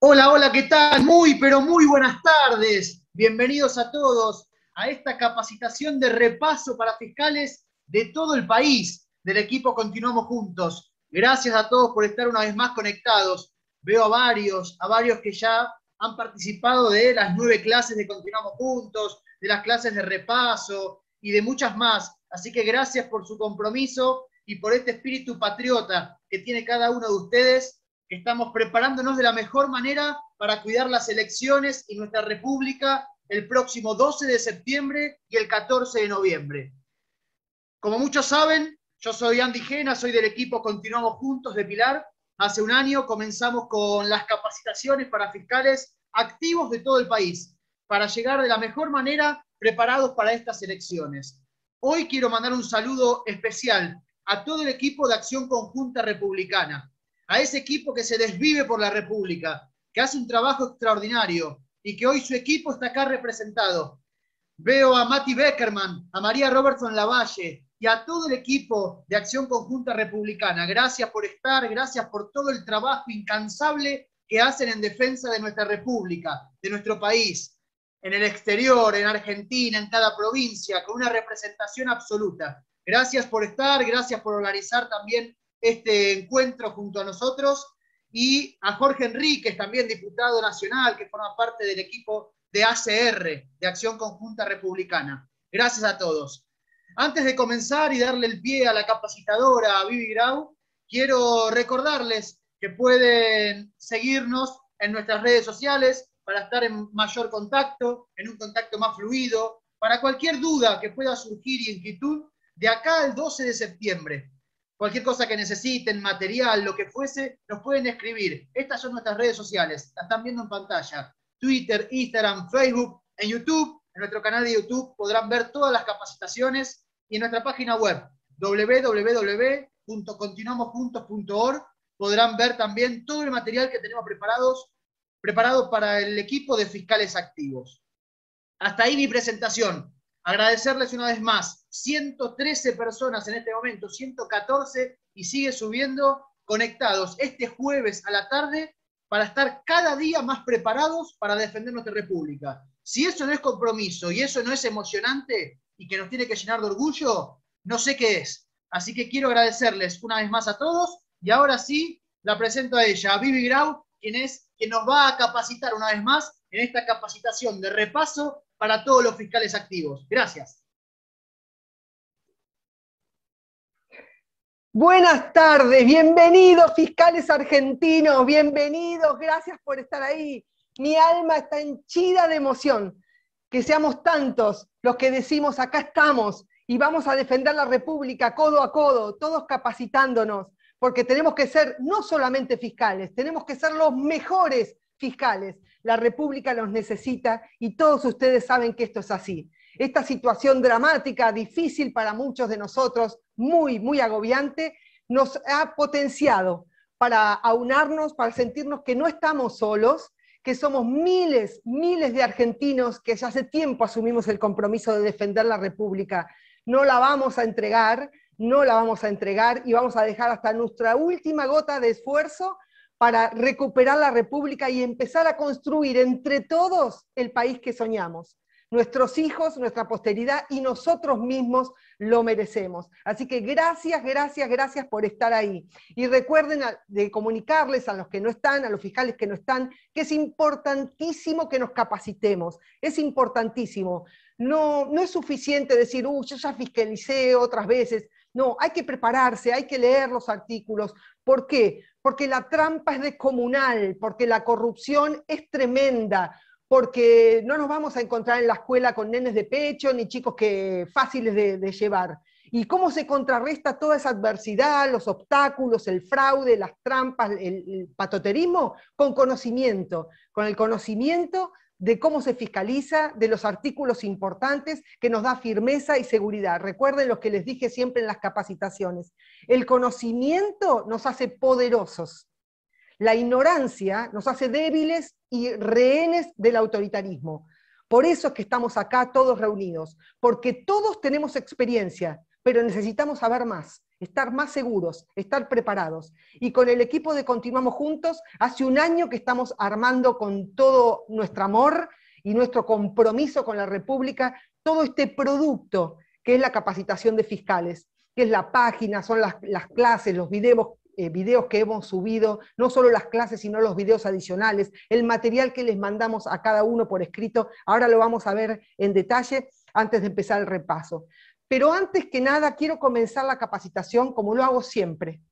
Hola, hola, ¿qué tal? Muy, pero muy buenas tardes. Bienvenidos a todos a esta capacitación de repaso para fiscales de todo el país del equipo Continuamos Juntos. Gracias a todos por estar una vez más conectados. Veo a varios, a varios que ya han participado de las nueve clases de Continuamos Juntos, de las clases de repaso y de muchas más. Así que gracias por su compromiso y por este espíritu patriota que tiene cada uno de ustedes estamos preparándonos de la mejor manera para cuidar las elecciones y nuestra República el próximo 12 de septiembre y el 14 de noviembre. Como muchos saben, yo soy Andy Gena, soy del equipo Continuamos Juntos de Pilar. Hace un año comenzamos con las capacitaciones para fiscales activos de todo el país, para llegar de la mejor manera preparados para estas elecciones. Hoy quiero mandar un saludo especial a todo el equipo de Acción Conjunta Republicana, a ese equipo que se desvive por la República, que hace un trabajo extraordinario y que hoy su equipo está acá representado. Veo a Mati Beckerman, a María Robertson Lavalle y a todo el equipo de Acción Conjunta Republicana. Gracias por estar, gracias por todo el trabajo incansable que hacen en defensa de nuestra República, de nuestro país, en el exterior, en Argentina, en cada provincia, con una representación absoluta. Gracias por estar, gracias por organizar también este encuentro junto a nosotros y a Jorge Enríquez, también diputado nacional, que forma parte del equipo de ACR, de Acción Conjunta Republicana. Gracias a todos. Antes de comenzar y darle el pie a la capacitadora, a Vivi Grau, quiero recordarles que pueden seguirnos en nuestras redes sociales para estar en mayor contacto, en un contacto más fluido, para cualquier duda que pueda surgir y inquietud de acá al 12 de septiembre cualquier cosa que necesiten, material, lo que fuese, nos pueden escribir. Estas son nuestras redes sociales, las están viendo en pantalla. Twitter, Instagram, Facebook, en YouTube, en nuestro canal de YouTube podrán ver todas las capacitaciones y en nuestra página web www.continuamosjuntos.org podrán ver también todo el material que tenemos preparados, preparado para el equipo de fiscales activos. Hasta ahí mi presentación. Agradecerles una vez más, 113 personas en este momento, 114 y sigue subiendo conectados este jueves a la tarde para estar cada día más preparados para defender nuestra República. Si eso no es compromiso y eso no es emocionante y que nos tiene que llenar de orgullo, no sé qué es. Así que quiero agradecerles una vez más a todos y ahora sí la presento a ella, a Vivi Grau, quien es quien nos va a capacitar una vez más en esta capacitación de repaso para todos los fiscales activos. Gracias. Buenas tardes, bienvenidos fiscales argentinos, bienvenidos, gracias por estar ahí. Mi alma está henchida de emoción. Que seamos tantos los que decimos acá estamos y vamos a defender la República codo a codo, todos capacitándonos, porque tenemos que ser no solamente fiscales, tenemos que ser los mejores fiscales la República los necesita y todos ustedes saben que esto es así. Esta situación dramática, difícil para muchos de nosotros, muy, muy agobiante, nos ha potenciado para aunarnos, para sentirnos que no estamos solos, que somos miles, miles de argentinos que ya hace tiempo asumimos el compromiso de defender la República. No la vamos a entregar, no la vamos a entregar y vamos a dejar hasta nuestra última gota de esfuerzo para recuperar la República y empezar a construir entre todos el país que soñamos. Nuestros hijos, nuestra posteridad y nosotros mismos lo merecemos. Así que gracias, gracias, gracias por estar ahí. Y recuerden de comunicarles a los que no están, a los fiscales que no están, que es importantísimo que nos capacitemos. Es importantísimo. No, no es suficiente decir, uy, yo ya fiscalicé otras veces. No, hay que prepararse, hay que leer los artículos. ¿Por qué? porque la trampa es descomunal, porque la corrupción es tremenda, porque no nos vamos a encontrar en la escuela con nenes de pecho ni chicos que fáciles de, llevar. ¿Y cómo se contrarresta toda esa adversidad, los obstáculos, el fraude, las trampas, el, el patoterismo? Con conocimiento, con el conocimiento de cómo se fiscaliza, de los artículos importantes que nos da firmeza y seguridad. Recuerden lo que les dije siempre en las capacitaciones. El conocimiento nos hace poderosos. La ignorancia nos hace débiles y rehenes del autoritarismo. Por eso es que estamos acá todos reunidos, porque todos tenemos experiencia, pero necesitamos saber más estar más seguros, estar preparados. Y con el equipo de Continuamos Juntos, hace un año que estamos armando con todo nuestro amor y nuestro compromiso con la República todo este producto que es la capacitación de fiscales, que es la página, son las, clases, los videos, eh, videos que hemos subido, no solo las clases, sino los videos adicionales, el material que les mandamos a cada uno por escrito. Ahora lo vamos a ver en detalle antes de empezar el repaso. Pero antes que nada, quiero comenzar la capacitación, como lo hago siempre,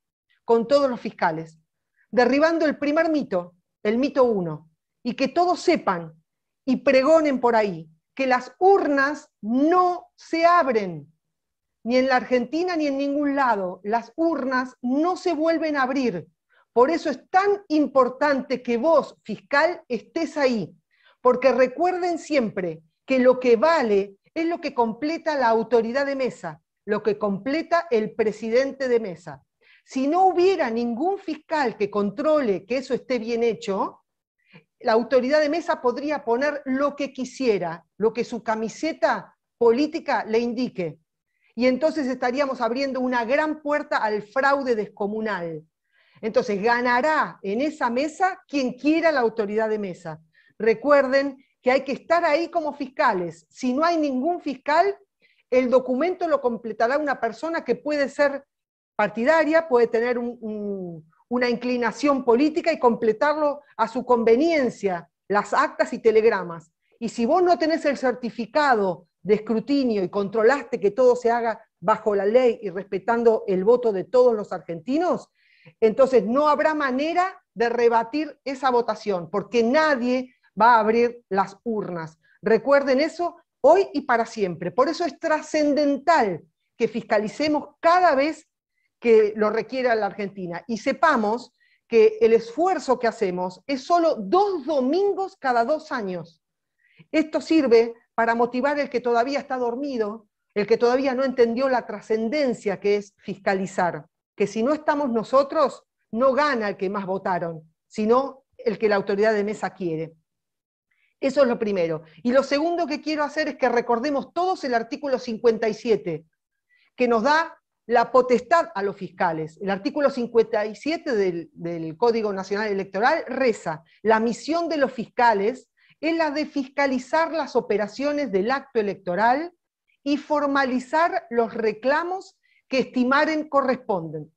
con todos los fiscales, derribando el primer mito, el mito uno, y que todos sepan y pregonen por ahí que las urnas no se abren, ni en la Argentina ni en ningún lado. Las urnas no se vuelven a abrir. Por eso es tan importante que vos, fiscal, estés ahí, porque recuerden siempre que lo que vale es lo que completa la autoridad de mesa, lo que completa el presidente de mesa. Si no hubiera ningún fiscal que controle que eso esté bien hecho, la autoridad de mesa podría poner lo que quisiera, lo que su camiseta política le indique. Y entonces estaríamos abriendo una gran puerta al fraude descomunal. Entonces ganará en esa mesa quien quiera la autoridad de mesa. Recuerden que hay que estar ahí como fiscales. Si no hay ningún fiscal, el documento lo completará una persona que puede ser partidaria, puede tener una inclinación política y completarlo a su conveniencia, las actas y telegramas. Y si vos no tenés el certificado de escrutinio y controlaste que todo se haga bajo la ley y respetando el voto de todos los argentinos, entonces no habrá manera de rebatir esa votación, porque nadie va a abrir las urnas. Recuerden eso hoy y para siempre. Por eso es trascendental que fiscalicemos cada vez que lo requiera la Argentina y sepamos que el esfuerzo que hacemos es solo dos domingos cada dos años. Esto sirve para motivar el que todavía está dormido, el que todavía no entendió la trascendencia que es fiscalizar, que si no estamos nosotros, no gana el que más votaron, sino el que la autoridad de mesa quiere. Eso es lo primero. Y lo segundo que quiero hacer es que recordemos todos el artículo 57, que nos da la potestad a los fiscales. El artículo 57 del, Código Nacional Electoral reza, la misión de los fiscales es la de fiscalizar las operaciones del acto electoral y formalizar los reclamos que estimaren corresponden.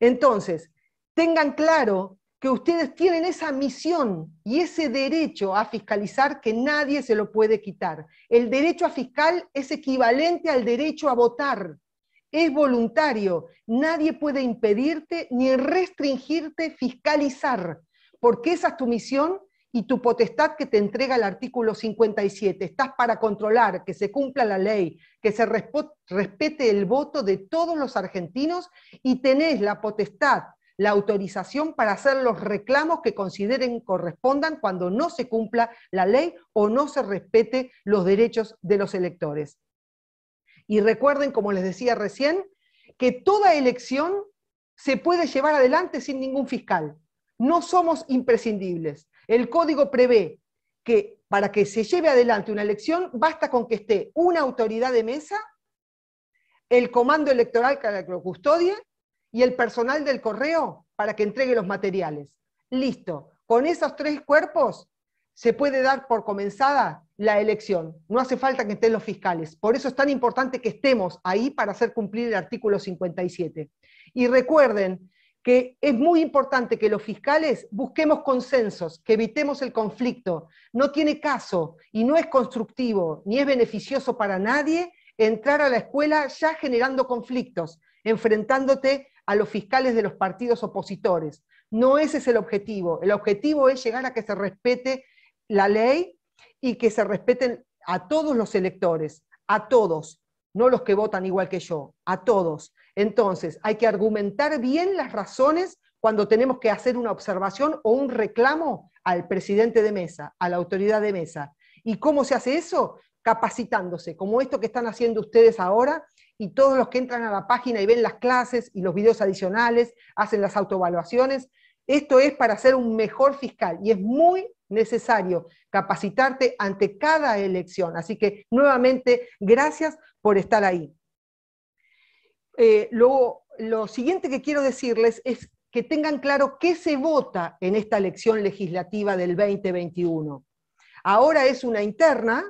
Entonces, tengan claro que ustedes tienen esa misión y ese derecho a fiscalizar que nadie se lo puede quitar. El derecho a fiscal es equivalente al derecho a votar. Es voluntario. Nadie puede impedirte ni restringirte fiscalizar, porque esa es tu misión y tu potestad que te entrega el artículo 57. Estás para controlar que se cumpla la ley, que se respete el voto de todos los argentinos y tenés la potestad la autorización para hacer los reclamos que consideren correspondan cuando no se cumpla la ley o no se respete los derechos de los electores. Y recuerden, como les decía recién, que toda elección se puede llevar adelante sin ningún fiscal. No somos imprescindibles. El código prevé que para que se lleve adelante una elección basta con que esté una autoridad de mesa, el comando electoral que la custodie y el personal del correo para que entregue los materiales. Listo. Con esos tres cuerpos se puede dar por comenzada la elección. No hace falta que estén los fiscales. Por eso es tan importante que estemos ahí para hacer cumplir el artículo 57. Y recuerden que es muy importante que los fiscales busquemos consensos, que evitemos el conflicto. No tiene caso y no es constructivo ni es beneficioso para nadie entrar a la escuela ya generando conflictos, enfrentándote a los fiscales de los partidos opositores. No ese es el objetivo. El objetivo es llegar a que se respete la ley y que se respeten a todos los electores, a todos, no los que votan igual que yo, a todos. Entonces, hay que argumentar bien las razones cuando tenemos que hacer una observación o un reclamo al presidente de mesa, a la autoridad de mesa. ¿Y cómo se hace eso? Capacitándose, como esto que están haciendo ustedes ahora, y todos los que entran a la página y ven las clases y los videos adicionales, hacen las autoevaluaciones. Esto es para ser un mejor fiscal y es muy necesario capacitarte ante cada elección. Así que nuevamente, gracias por estar ahí. Eh, lo siguiente que quiero decirles es que tengan claro qué se vota en esta elección legislativa del 2021. Ahora es una interna,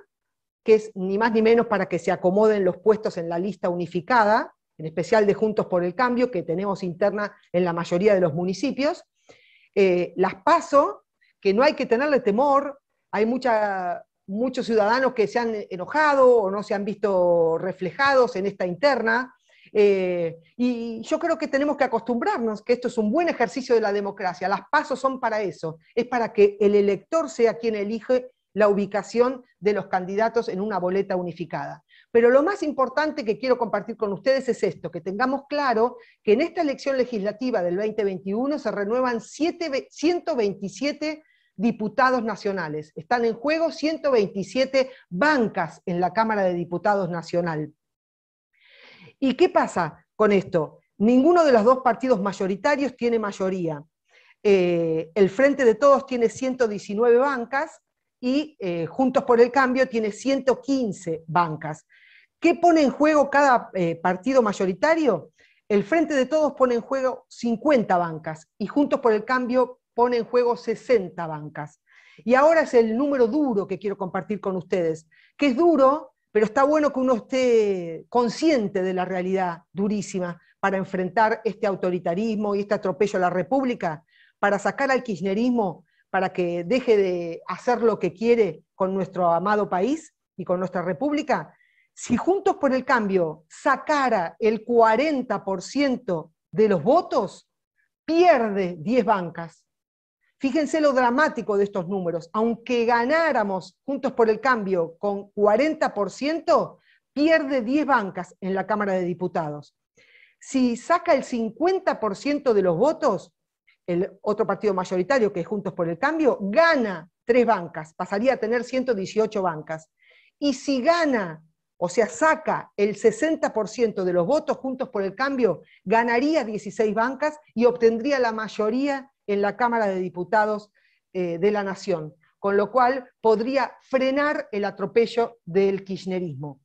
que es ni más ni menos para que se acomoden los puestos en la lista unificada, en especial de Juntos por el Cambio, que tenemos interna en la mayoría de los municipios. Eh, las paso, que no hay que tenerle temor, hay muchos ciudadanos que se han enojado o no se han visto reflejados en esta interna. Eh, y yo creo que tenemos que acostumbrarnos que esto es un buen ejercicio de la democracia. Las pasos son para eso, es para que el elector sea quien elige la ubicación de los candidatos en una boleta unificada. Pero lo más importante que quiero compartir con ustedes es esto, que tengamos claro que en esta elección legislativa del 2021 se renuevan 127 diputados nacionales. Están en juego 127 bancas en la Cámara de Diputados Nacional. ¿Y qué pasa con esto? Ninguno de los dos partidos mayoritarios tiene mayoría. Eh, el Frente de Todos tiene 119 bancas y eh, Juntos por el Cambio tiene 115 bancas. ¿Qué pone en juego cada eh, partido mayoritario? El Frente de Todos pone en juego 50 bancas y Juntos por el Cambio pone en juego 60 bancas. Y ahora es el número duro que quiero compartir con ustedes, que es duro, pero está bueno que uno esté consciente de la realidad durísima para enfrentar este autoritarismo y este atropello a la República, para sacar al kirchnerismo para que deje de hacer lo que quiere con nuestro amado país y con nuestra república, si Juntos por el Cambio sacara el 40% de los votos, pierde 10 bancas. Fíjense lo dramático de estos números. Aunque ganáramos Juntos por el Cambio con 40%, pierde 10 bancas en la Cámara de Diputados. Si saca el 50% de los votos, el otro partido mayoritario, que es Juntos por el Cambio, gana tres bancas, pasaría a tener 118 bancas. Y si gana, o sea, saca el 60% de los votos Juntos por el Cambio, ganaría 16 bancas y obtendría la mayoría en la Cámara de Diputados eh, de la Nación, con lo cual podría frenar el atropello del kirchnerismo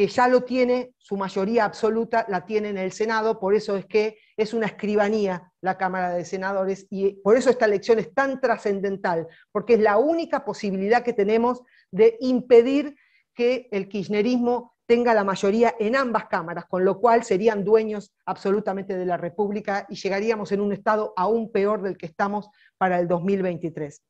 que ya lo tiene, su mayoría absoluta la tiene en el Senado, por eso es que es una escribanía la Cámara de Senadores y por eso esta elección es tan trascendental, porque es la única posibilidad que tenemos de impedir que el kirchnerismo tenga la mayoría en ambas cámaras, con lo cual serían dueños absolutamente de la República y llegaríamos en un estado aún peor del que estamos para el 2023.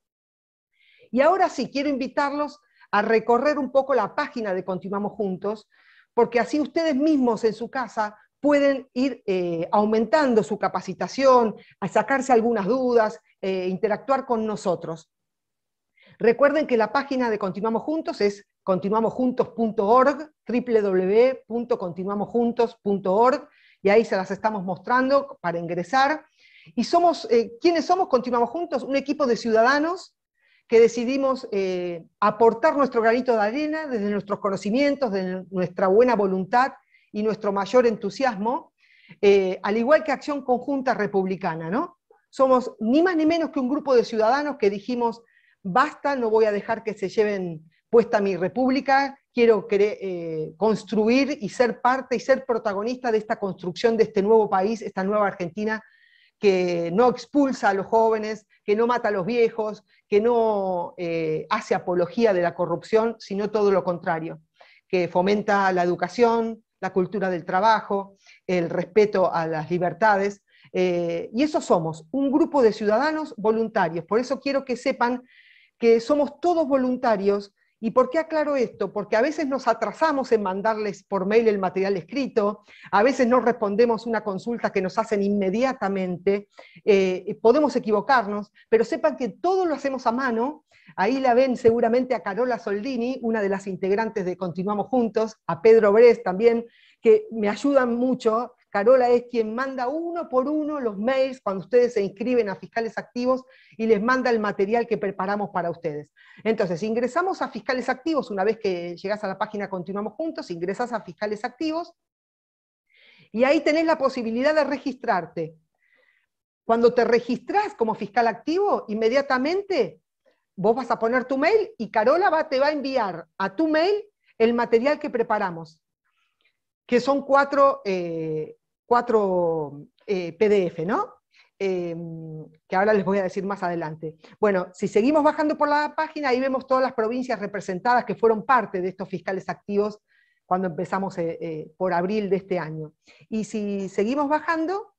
Y ahora sí, quiero invitarlos a recorrer un poco la página de Continuamos Juntos, porque así ustedes mismos en su casa pueden ir eh, aumentando su capacitación, a sacarse algunas dudas, eh, interactuar con nosotros. Recuerden que la página de Continuamos Juntos es continuamosjuntos.org, www.continuamosjuntos.org, y ahí se las estamos mostrando para ingresar. Y somos, eh, ¿quiénes somos? Continuamos Juntos, un equipo de ciudadanos que decidimos eh, aportar nuestro granito de arena desde nuestros conocimientos, desde nuestra buena voluntad y nuestro mayor entusiasmo, eh, al igual que Acción Conjunta Republicana, ¿no? Somos ni más ni menos que un grupo de ciudadanos que dijimos, basta, no voy a dejar que se lleven puesta mi república, quiero eh, construir y ser parte y ser protagonista de esta construcción de este nuevo país, esta nueva Argentina que no expulsa a los jóvenes, que no mata a los viejos, que no eh, hace apología de la corrupción, sino todo lo contrario, que fomenta la educación, la cultura del trabajo, el respeto a las libertades. Eh, y eso somos, un grupo de ciudadanos voluntarios. Por eso quiero que sepan que somos todos voluntarios ¿Y por qué aclaro esto? Porque a veces nos atrasamos en mandarles por mail el material escrito, a veces no respondemos una consulta que nos hacen inmediatamente, eh, podemos equivocarnos, pero sepan que todo lo hacemos a mano. Ahí la ven seguramente a Carola Soldini, una de las integrantes de Continuamos Juntos, a Pedro Bres también, que me ayudan mucho Carola es quien manda uno por uno los mails cuando ustedes se inscriben a Fiscales Activos y les manda el material que preparamos para ustedes. Entonces, ingresamos a Fiscales Activos, una vez que llegas a la página Continuamos Juntos, ingresas a Fiscales Activos y ahí tenés la posibilidad de registrarte. Cuando te registras como fiscal activo, inmediatamente vos vas a poner tu mail y Carola va, te va a enviar a tu mail el material que preparamos, que son cuatro eh, cuatro eh, PDF, ¿no? Eh, que ahora les voy a decir más adelante. Bueno, si seguimos bajando por la página, ahí vemos todas las provincias representadas que fueron parte de estos fiscales activos cuando empezamos eh, por abril de este año. Y si seguimos bajando,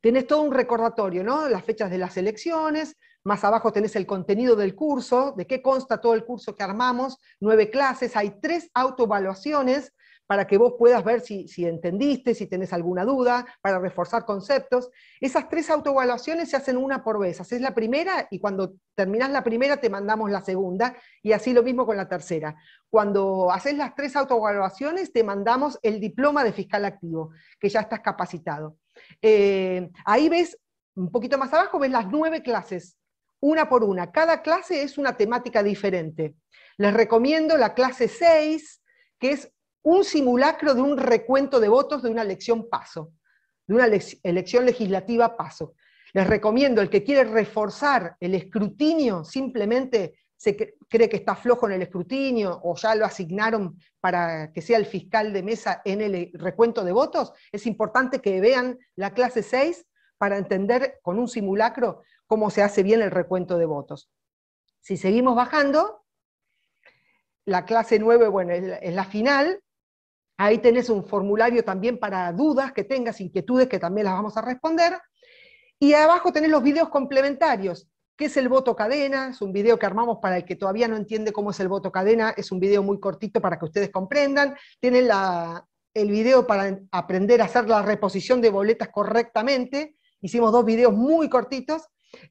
tenés todo un recordatorio, ¿no? Las fechas de las elecciones, más abajo tenés el contenido del curso, de qué consta todo el curso que armamos, nueve clases, hay tres autoevaluaciones para que vos puedas ver si, entendiste, si tenés alguna duda, para reforzar conceptos. Esas tres autoevaluaciones se hacen una por vez. Haces la primera y cuando terminás la primera te mandamos la segunda y así lo mismo con la tercera. Cuando haces las tres autoevaluaciones te mandamos el diploma de fiscal activo, que ya estás capacitado. Eh, ahí ves, un poquito más abajo, ves las nueve clases, una por una. Cada clase es una temática diferente. Les recomiendo la clase 6, que es un simulacro de un recuento de votos de una elección paso, de una elección legislativa paso. Les recomiendo, el que quiere reforzar el escrutinio, simplemente se cree que está flojo en el escrutinio o ya lo asignaron para que sea el fiscal de mesa en el eh, recuento de votos, es importante que vean la clase 6 para entender con un simulacro cómo se hace bien el recuento de votos. Si seguimos bajando, la clase 9, bueno, es la final, Ahí tenés un formulario también para dudas que tengas, inquietudes que también las vamos a responder. Y abajo tenés los videos complementarios. que es el voto cadena? Es un video que armamos para el que todavía no entiende cómo es el voto cadena. Es un video muy cortito para que ustedes comprendan. Tienen el video para aprender a hacer la reposición de boletas correctamente. Hicimos dos videos muy cortitos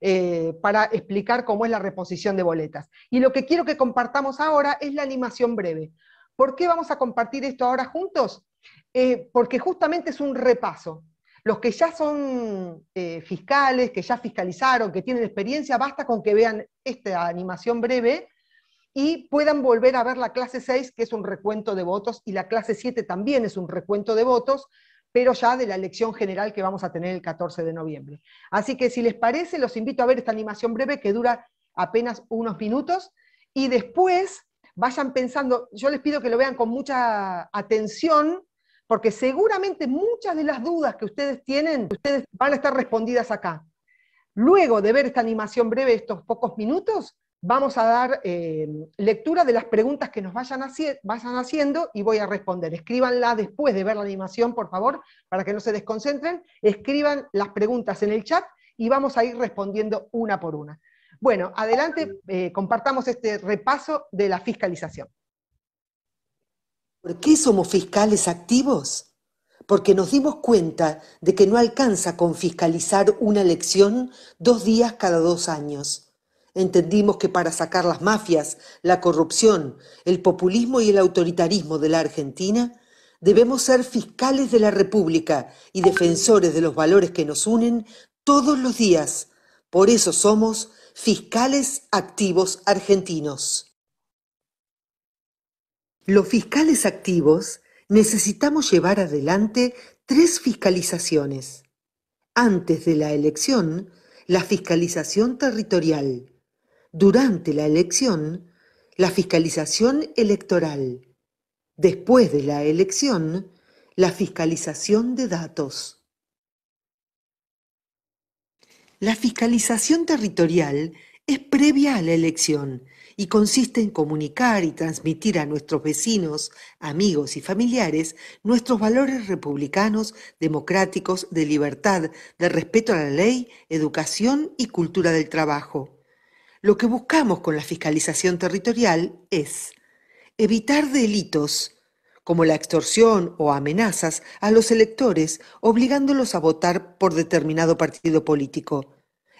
eh, para explicar cómo es la reposición de boletas. Y lo que quiero que compartamos ahora es la animación breve. ¿Por qué vamos a compartir esto ahora juntos? Eh, porque justamente es un repaso. Los que ya son eh, fiscales, que ya fiscalizaron, que tienen experiencia, basta con que vean esta animación breve y puedan volver a ver la clase 6, que es un recuento de votos, y la clase 7 también es un recuento de votos, pero ya de la elección general que vamos a tener el 14 de noviembre. Así que si les parece, los invito a ver esta animación breve que dura apenas unos minutos y después vayan pensando, yo les pido que lo vean con mucha atención, porque seguramente muchas de las dudas que ustedes tienen, ustedes van a estar respondidas acá. Luego de ver esta animación breve, estos pocos minutos, vamos a dar eh, lectura de las preguntas que nos vayan, vayan haciendo y voy a responder. Escríbanla después de ver la animación, por favor, para que no se desconcentren. Escriban las preguntas en el chat y vamos a ir respondiendo una por una. Bueno, adelante, eh, compartamos este repaso de la fiscalización. ¿Por qué somos fiscales activos? Porque nos dimos cuenta de que no alcanza con fiscalizar una elección dos días cada dos años. Entendimos que para sacar las mafias, la corrupción, el populismo y el autoritarismo de la Argentina, debemos ser fiscales de la República y defensores de los valores que nos unen todos los días. Por eso somos Fiscales activos argentinos. Los fiscales activos necesitamos llevar adelante tres fiscalizaciones. Antes de la elección, la fiscalización territorial. Durante la elección, la fiscalización electoral. Después de la elección, la fiscalización de datos. La fiscalización territorial es previa a la elección y consiste en comunicar y transmitir a nuestros vecinos, amigos y familiares nuestros valores republicanos, democráticos, de libertad, de respeto a la ley, educación y cultura del trabajo. Lo que buscamos con la fiscalización territorial es evitar delitos, como la extorsión o amenazas a los electores obligándolos a votar por determinado partido político,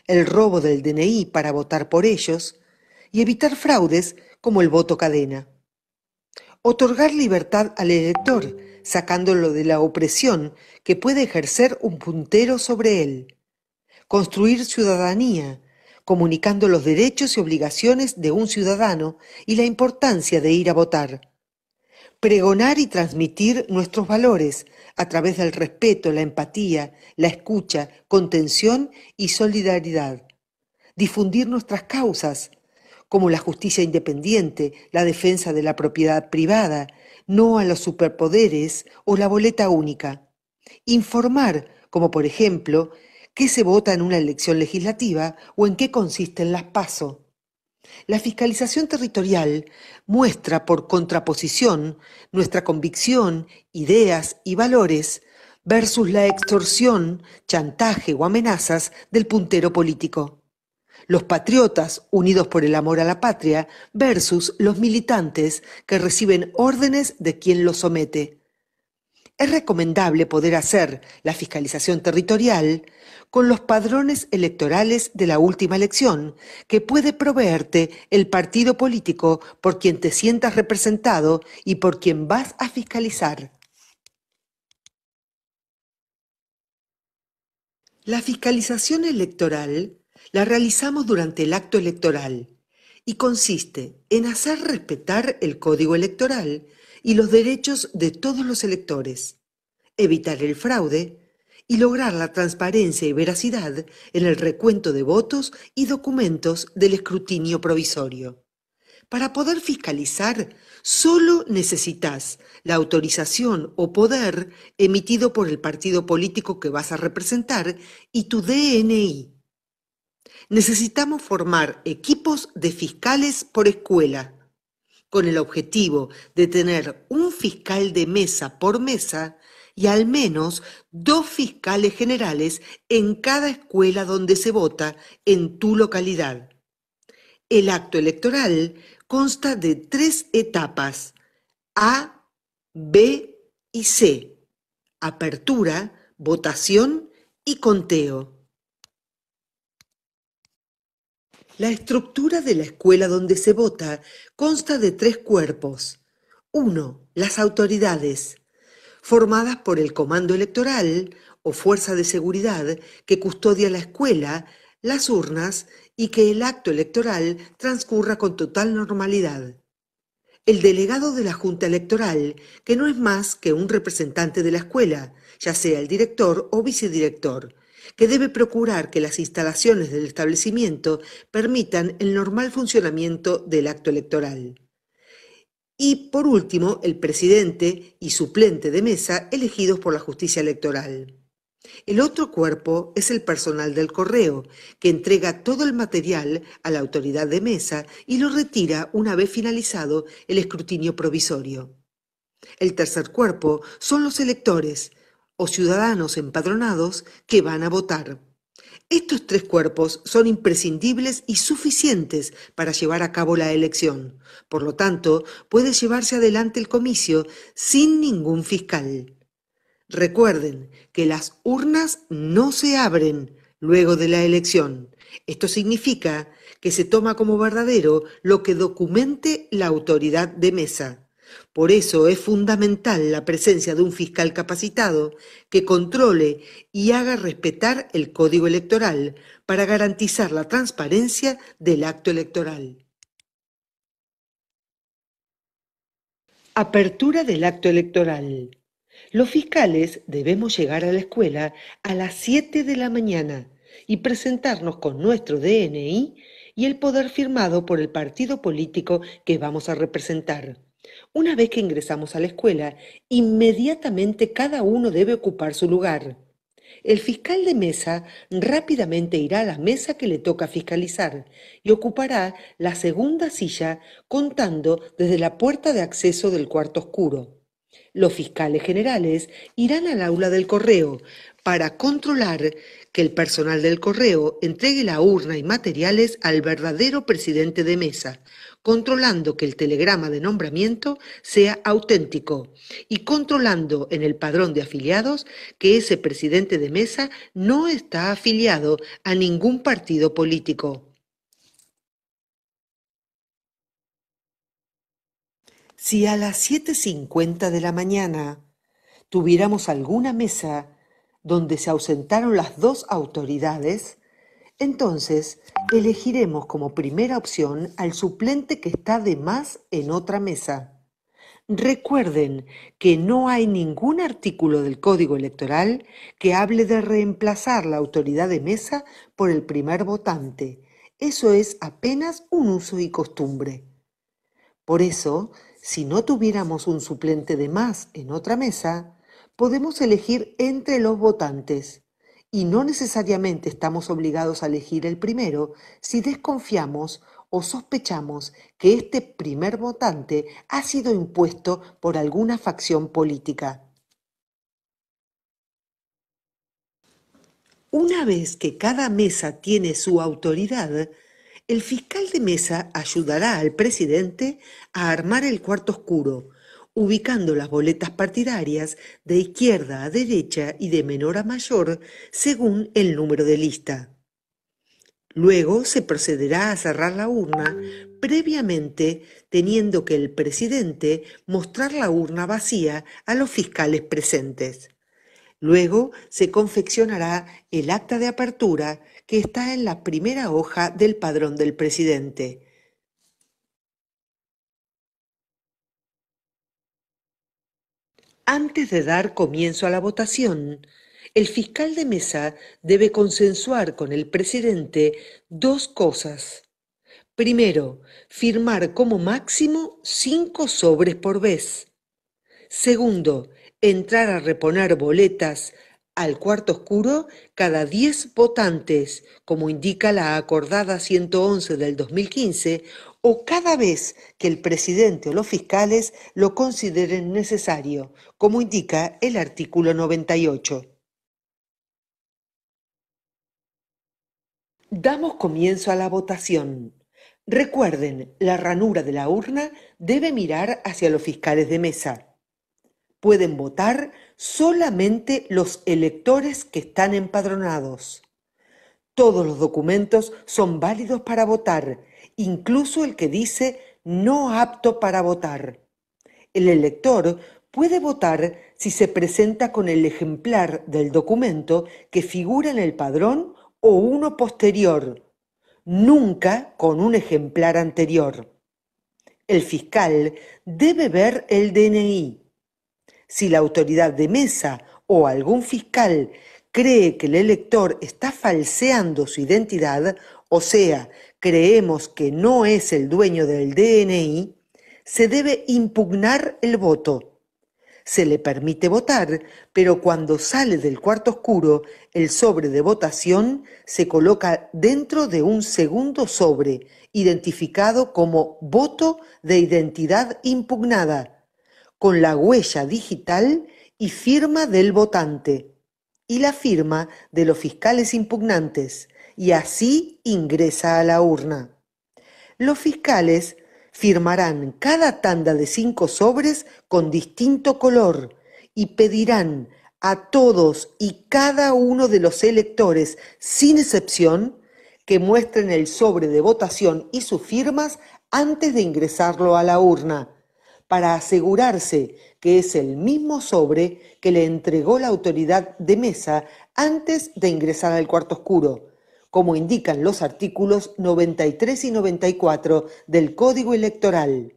el robo del DNI para votar por ellos y evitar fraudes como el voto cadena. Otorgar libertad al elector, sacándolo de la opresión que puede ejercer un puntero sobre él. Construir ciudadanía, comunicando los derechos y obligaciones de un ciudadano y la importancia de ir a votar pregonar y transmitir nuestros valores a través del respeto, la empatía, la escucha, contención y solidaridad. Difundir nuestras causas, como la justicia independiente, la defensa de la propiedad privada, no a los superpoderes o la boleta única. Informar, como por ejemplo, qué se vota en una elección legislativa o en qué consisten las PASO. La fiscalización territorial muestra por contraposición nuestra convicción, ideas y valores versus la extorsión, chantaje o amenazas del puntero político. Los patriotas unidos por el amor a la patria versus los militantes que reciben órdenes de quien los somete. Es recomendable poder hacer la fiscalización territorial con los padrones electorales de la última elección que puede proveerte el partido político por quien te sientas representado y por quien vas a fiscalizar. La fiscalización electoral la realizamos durante el acto electoral y consiste en hacer respetar el código electoral y los derechos de todos los electores, evitar el fraude, y lograr la transparencia y veracidad en el recuento de votos y documentos del escrutinio provisorio. Para poder fiscalizar, solo necesitas la autorización o poder emitido por el partido político que vas a representar y tu DNI. Necesitamos formar equipos de fiscales por escuela, con el objetivo de tener un fiscal de mesa por mesa y al menos dos fiscales generales en cada escuela donde se vota en tu localidad. El acto electoral consta de tres etapas, A, B y C, apertura, votación y conteo. La estructura de la escuela donde se vota consta de tres cuerpos. Uno, Las autoridades formadas por el Comando Electoral o Fuerza de Seguridad que custodia la escuela, las urnas y que el acto electoral transcurra con total normalidad. El delegado de la Junta Electoral, que no es más que un representante de la escuela, ya sea el director o vicedirector, que debe procurar que las instalaciones del establecimiento permitan el normal funcionamiento del acto electoral y, por último, el presidente y suplente de mesa elegidos por la justicia electoral. El otro cuerpo es el personal del correo, que entrega todo el material a la autoridad de mesa y lo retira una vez finalizado el escrutinio provisorio. El tercer cuerpo son los electores o ciudadanos empadronados que van a votar. Estos tres cuerpos son imprescindibles y suficientes para llevar a cabo la elección. Por lo tanto, puede llevarse adelante el comicio sin ningún fiscal. Recuerden que las urnas no se abren luego de la elección. Esto significa que se toma como verdadero lo que documente la autoridad de mesa. Por eso es fundamental la presencia de un fiscal capacitado que controle y haga respetar el código electoral para garantizar la transparencia del acto electoral. Apertura del acto electoral. Los fiscales debemos llegar a la escuela a las 7 de la mañana y presentarnos con nuestro DNI y el poder firmado por el partido político que vamos a representar. Una vez que ingresamos a la escuela, inmediatamente cada uno debe ocupar su lugar. El fiscal de mesa rápidamente irá a la mesa que le toca fiscalizar y ocupará la segunda silla contando desde la puerta de acceso del cuarto oscuro. Los fiscales generales irán al aula del correo, para controlar que el personal del correo entregue la urna y materiales al verdadero presidente de mesa, controlando que el telegrama de nombramiento sea auténtico y controlando en el padrón de afiliados que ese presidente de mesa no está afiliado a ningún partido político. Si a las 7.50 de la mañana tuviéramos alguna mesa donde se ausentaron las dos autoridades, entonces elegiremos como primera opción al suplente que está de más en otra mesa. Recuerden que no hay ningún artículo del Código Electoral que hable de reemplazar la autoridad de mesa por el primer votante. Eso es apenas un uso y costumbre. Por eso, si no tuviéramos un suplente de más en otra mesa, podemos elegir entre los votantes y no necesariamente estamos obligados a elegir el primero si desconfiamos o sospechamos que este primer votante ha sido impuesto por alguna facción política. Una vez que cada mesa tiene su autoridad, el fiscal de mesa ayudará al presidente a armar el cuarto oscuro, ubicando las boletas partidarias de izquierda a derecha y de menor a mayor según el número de lista. Luego se procederá a cerrar la urna, previamente teniendo que el presidente mostrar la urna vacía a los fiscales presentes. Luego se confeccionará el acta de apertura que está en la primera hoja del padrón del presidente Antes de dar comienzo a la votación, el fiscal de mesa debe consensuar con el presidente dos cosas. Primero, firmar como máximo cinco sobres por vez. Segundo, entrar a reponer boletas al cuarto oscuro cada diez votantes, como indica la acordada 111 del 2015, o cada vez que el presidente o los fiscales lo consideren necesario, como indica el artículo 98. Damos comienzo a la votación. Recuerden, la ranura de la urna debe mirar hacia los fiscales de mesa. Pueden votar solamente los electores que están empadronados. Todos los documentos son válidos para votar incluso el que dice no apto para votar. El elector puede votar si se presenta con el ejemplar del documento que figura en el padrón o uno posterior, nunca con un ejemplar anterior. El fiscal debe ver el DNI. Si la autoridad de mesa o algún fiscal cree que el elector está falseando su identidad, o sea, creemos que no es el dueño del DNI, se debe impugnar el voto. Se le permite votar, pero cuando sale del cuarto oscuro, el sobre de votación se coloca dentro de un segundo sobre, identificado como voto de identidad impugnada, con la huella digital y firma del votante y la firma de los fiscales impugnantes, y así ingresa a la urna. Los fiscales firmarán cada tanda de cinco sobres con distinto color y pedirán a todos y cada uno de los electores, sin excepción, que muestren el sobre de votación y sus firmas antes de ingresarlo a la urna, para asegurarse que es el mismo sobre que le entregó la autoridad de mesa antes de ingresar al cuarto oscuro, como indican los artículos 93 y 94 del Código Electoral.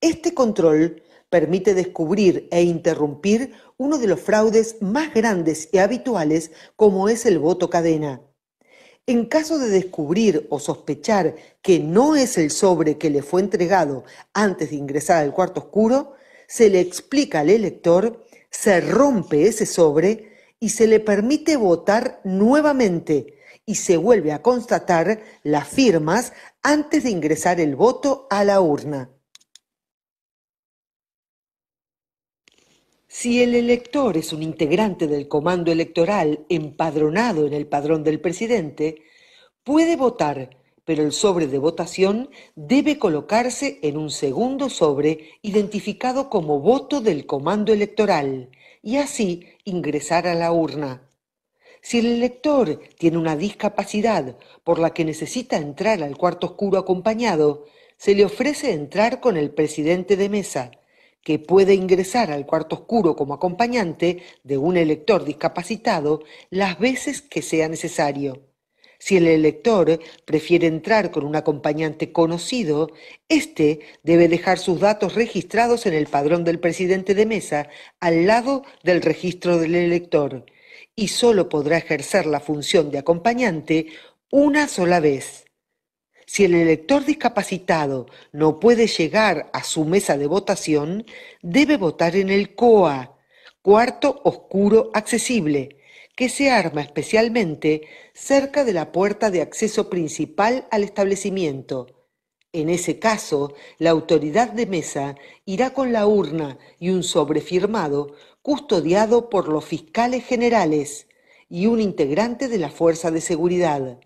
Este control permite descubrir e interrumpir uno de los fraudes más grandes y habituales como es el voto cadena. En caso de descubrir o sospechar que no es el sobre que le fue entregado antes de ingresar al cuarto oscuro, se le explica al elector, se rompe ese sobre y se le permite votar nuevamente, y se vuelve a constatar las firmas antes de ingresar el voto a la urna. Si el elector es un integrante del comando electoral empadronado en el padrón del presidente, puede votar, pero el sobre de votación debe colocarse en un segundo sobre identificado como voto del comando electoral y así ingresar a la urna. Si el elector tiene una discapacidad por la que necesita entrar al cuarto oscuro acompañado, se le ofrece entrar con el presidente de mesa, que puede ingresar al cuarto oscuro como acompañante de un elector discapacitado las veces que sea necesario. Si el elector prefiere entrar con un acompañante conocido, éste debe dejar sus datos registrados en el padrón del presidente de mesa al lado del registro del elector y sólo podrá ejercer la función de acompañante una sola vez. Si el elector discapacitado no puede llegar a su mesa de votación, debe votar en el COA, cuarto oscuro accesible, que se arma especialmente cerca de la puerta de acceso principal al establecimiento. En ese caso, la autoridad de mesa irá con la urna y un sobre firmado custodiado por los fiscales generales y un integrante de la Fuerza de Seguridad.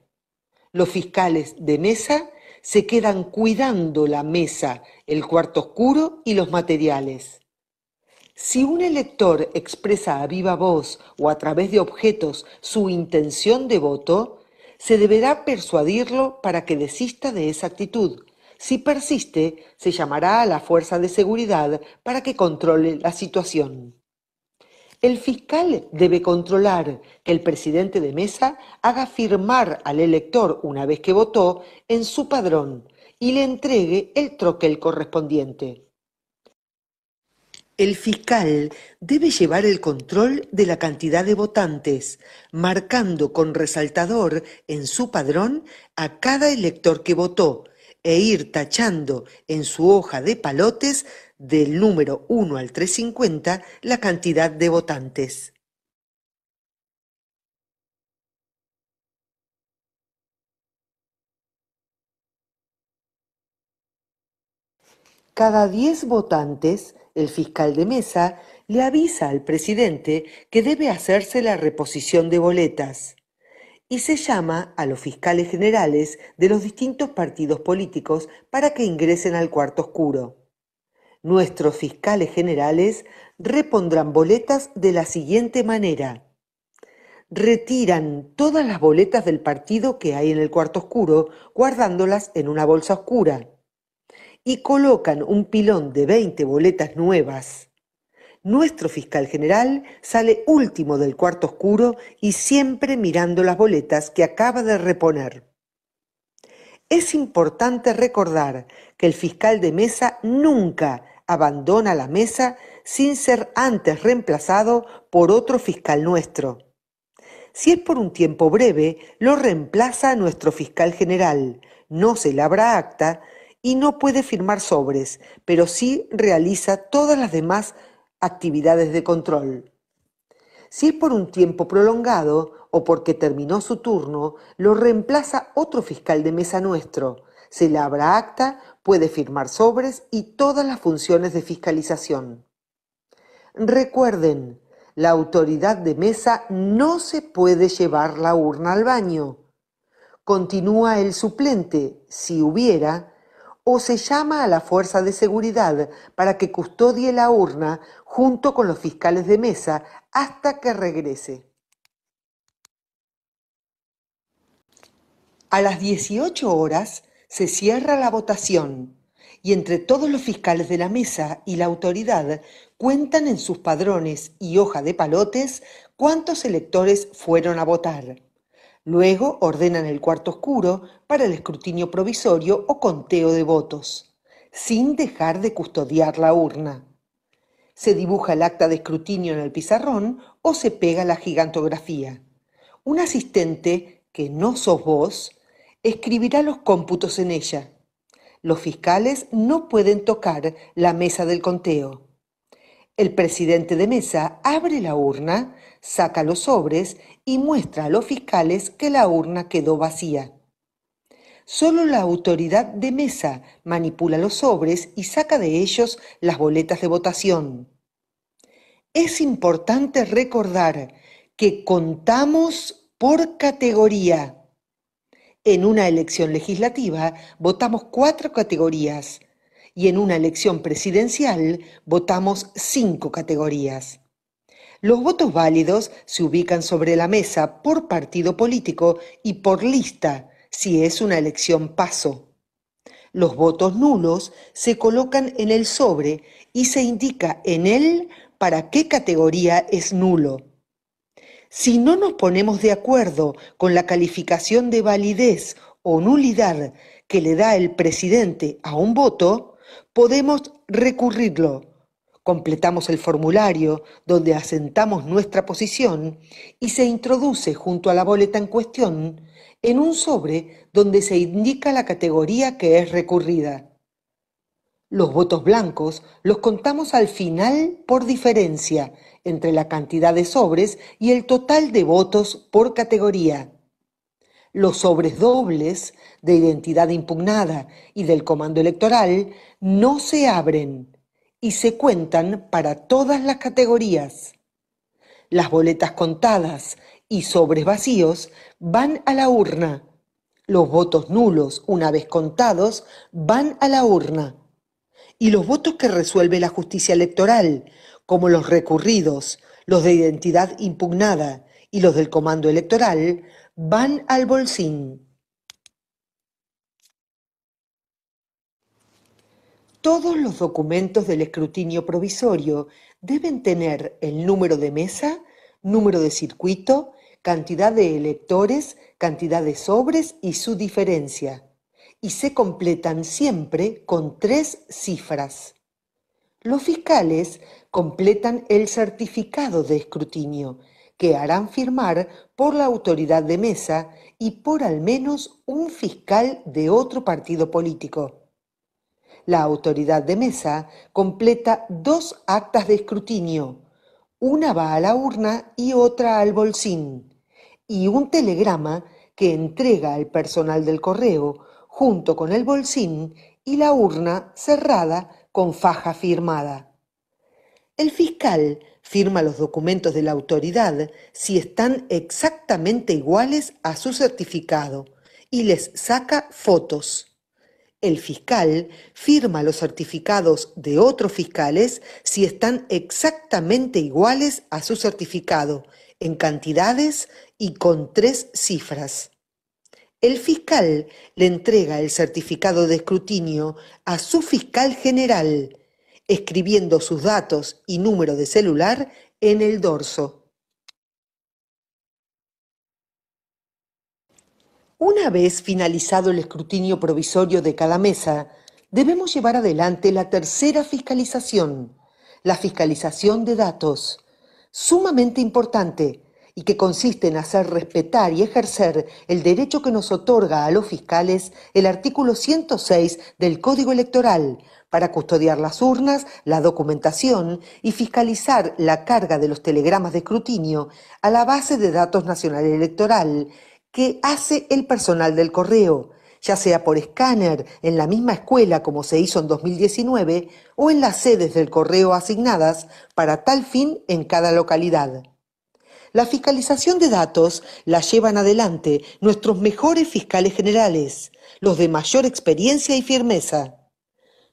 Los fiscales de mesa se quedan cuidando la mesa, el cuarto oscuro y los materiales. Si un elector expresa a viva voz o a través de objetos su intención de voto, se deberá persuadirlo para que desista de esa actitud. Si persiste, se llamará a la fuerza de seguridad para que controle la situación. El fiscal debe controlar que el presidente de mesa haga firmar al elector una vez que votó en su padrón y le entregue el troquel correspondiente. El fiscal debe llevar el control de la cantidad de votantes, marcando con resaltador en su padrón a cada elector que votó e ir tachando en su hoja de palotes del número 1 al 350 la cantidad de votantes. Cada 10 votantes, el fiscal de mesa le avisa al presidente que debe hacerse la reposición de boletas y se llama a los fiscales generales de los distintos partidos políticos para que ingresen al cuarto oscuro nuestros fiscales generales repondrán boletas de la siguiente manera. Retiran todas las boletas del partido que hay en el cuarto oscuro, guardándolas en una bolsa oscura. Y colocan un pilón de 20 boletas nuevas. Nuestro fiscal general sale último del cuarto oscuro y siempre mirando las boletas que acaba de reponer. Es importante recordar que el fiscal de mesa nunca abandona la mesa sin ser antes reemplazado por otro fiscal nuestro. Si es por un tiempo breve, lo reemplaza a nuestro fiscal general, no se labra acta y no puede firmar sobres, pero sí realiza todas las demás actividades de control. Si es por un tiempo prolongado o porque terminó su turno, lo reemplaza otro fiscal de mesa nuestro, se labra acta puede firmar sobres y todas las funciones de fiscalización. Recuerden, la autoridad de mesa no se puede llevar la urna al baño. Continúa el suplente, si hubiera, o se llama a la fuerza de seguridad para que custodie la urna junto con los fiscales de mesa hasta que regrese. A las 18 horas se cierra la votación y entre todos los fiscales de la mesa y la autoridad cuentan en sus padrones y hoja de palotes cuántos electores fueron a votar. Luego ordenan el cuarto oscuro para el escrutinio provisorio o conteo de votos, sin dejar de custodiar la urna. Se dibuja el acta de escrutinio en el pizarrón o se pega la gigantografía. Un asistente, que no sos vos, escribirá los cómputos en ella. Los fiscales no pueden tocar la mesa del conteo. El presidente de mesa abre la urna, saca los sobres y muestra a los fiscales que la urna quedó vacía. Solo la autoridad de mesa manipula los sobres y saca de ellos las boletas de votación. Es importante recordar que contamos por categoría. En una elección legislativa votamos cuatro categorías y en una elección presidencial votamos cinco categorías. Los votos válidos se ubican sobre la mesa por partido político y por lista, si es una elección paso. Los votos nulos se colocan en el sobre y se indica en él para qué categoría es nulo. Si no nos ponemos de acuerdo con la calificación de validez o nulidad que le da el presidente a un voto, podemos recurrirlo. Completamos el formulario donde asentamos nuestra posición y se introduce junto a la boleta en cuestión en un sobre donde se indica la categoría que es recurrida. Los votos blancos los contamos al final por diferencia entre la cantidad de sobres y el total de votos por categoría. Los sobres dobles de identidad impugnada y del comando electoral no se abren y se cuentan para todas las categorías. Las boletas contadas y sobres vacíos van a la urna. Los votos nulos, una vez contados, van a la urna. Y los votos que resuelve la justicia electoral, como los recurridos, los de identidad impugnada y los del comando electoral, van al bolsín. Todos los documentos del escrutinio provisorio deben tener el número de mesa, número de circuito, cantidad de electores, cantidad de sobres y su diferencia. Y se completan siempre con tres cifras. Los fiscales completan el certificado de escrutinio que harán firmar por la autoridad de mesa y por al menos un fiscal de otro partido político. La autoridad de mesa completa dos actas de escrutinio. Una va a la urna y otra al bolsín. Y un telegrama que entrega al personal del correo junto con el bolsín y la urna cerrada con faja firmada. El fiscal firma los documentos de la autoridad si están exactamente iguales a su certificado y les saca fotos. El fiscal firma los certificados de otros fiscales si están exactamente iguales a su certificado en cantidades y con tres cifras el fiscal le entrega el certificado de escrutinio a su fiscal general, escribiendo sus datos y número de celular en el dorso. Una vez finalizado el escrutinio provisorio de cada mesa, debemos llevar adelante la tercera fiscalización, la fiscalización de datos, sumamente importante y que consiste en hacer respetar y ejercer el derecho que nos otorga a los fiscales el artículo 106 del Código Electoral para custodiar las urnas, la documentación y fiscalizar la carga de los telegramas de escrutinio a la base de datos nacional electoral que hace el personal del correo ya sea por escáner en la misma escuela como se hizo en 2019 o en las sedes del correo asignadas para tal fin en cada localidad. La fiscalización de datos la llevan adelante nuestros mejores fiscales generales, los de mayor experiencia y firmeza.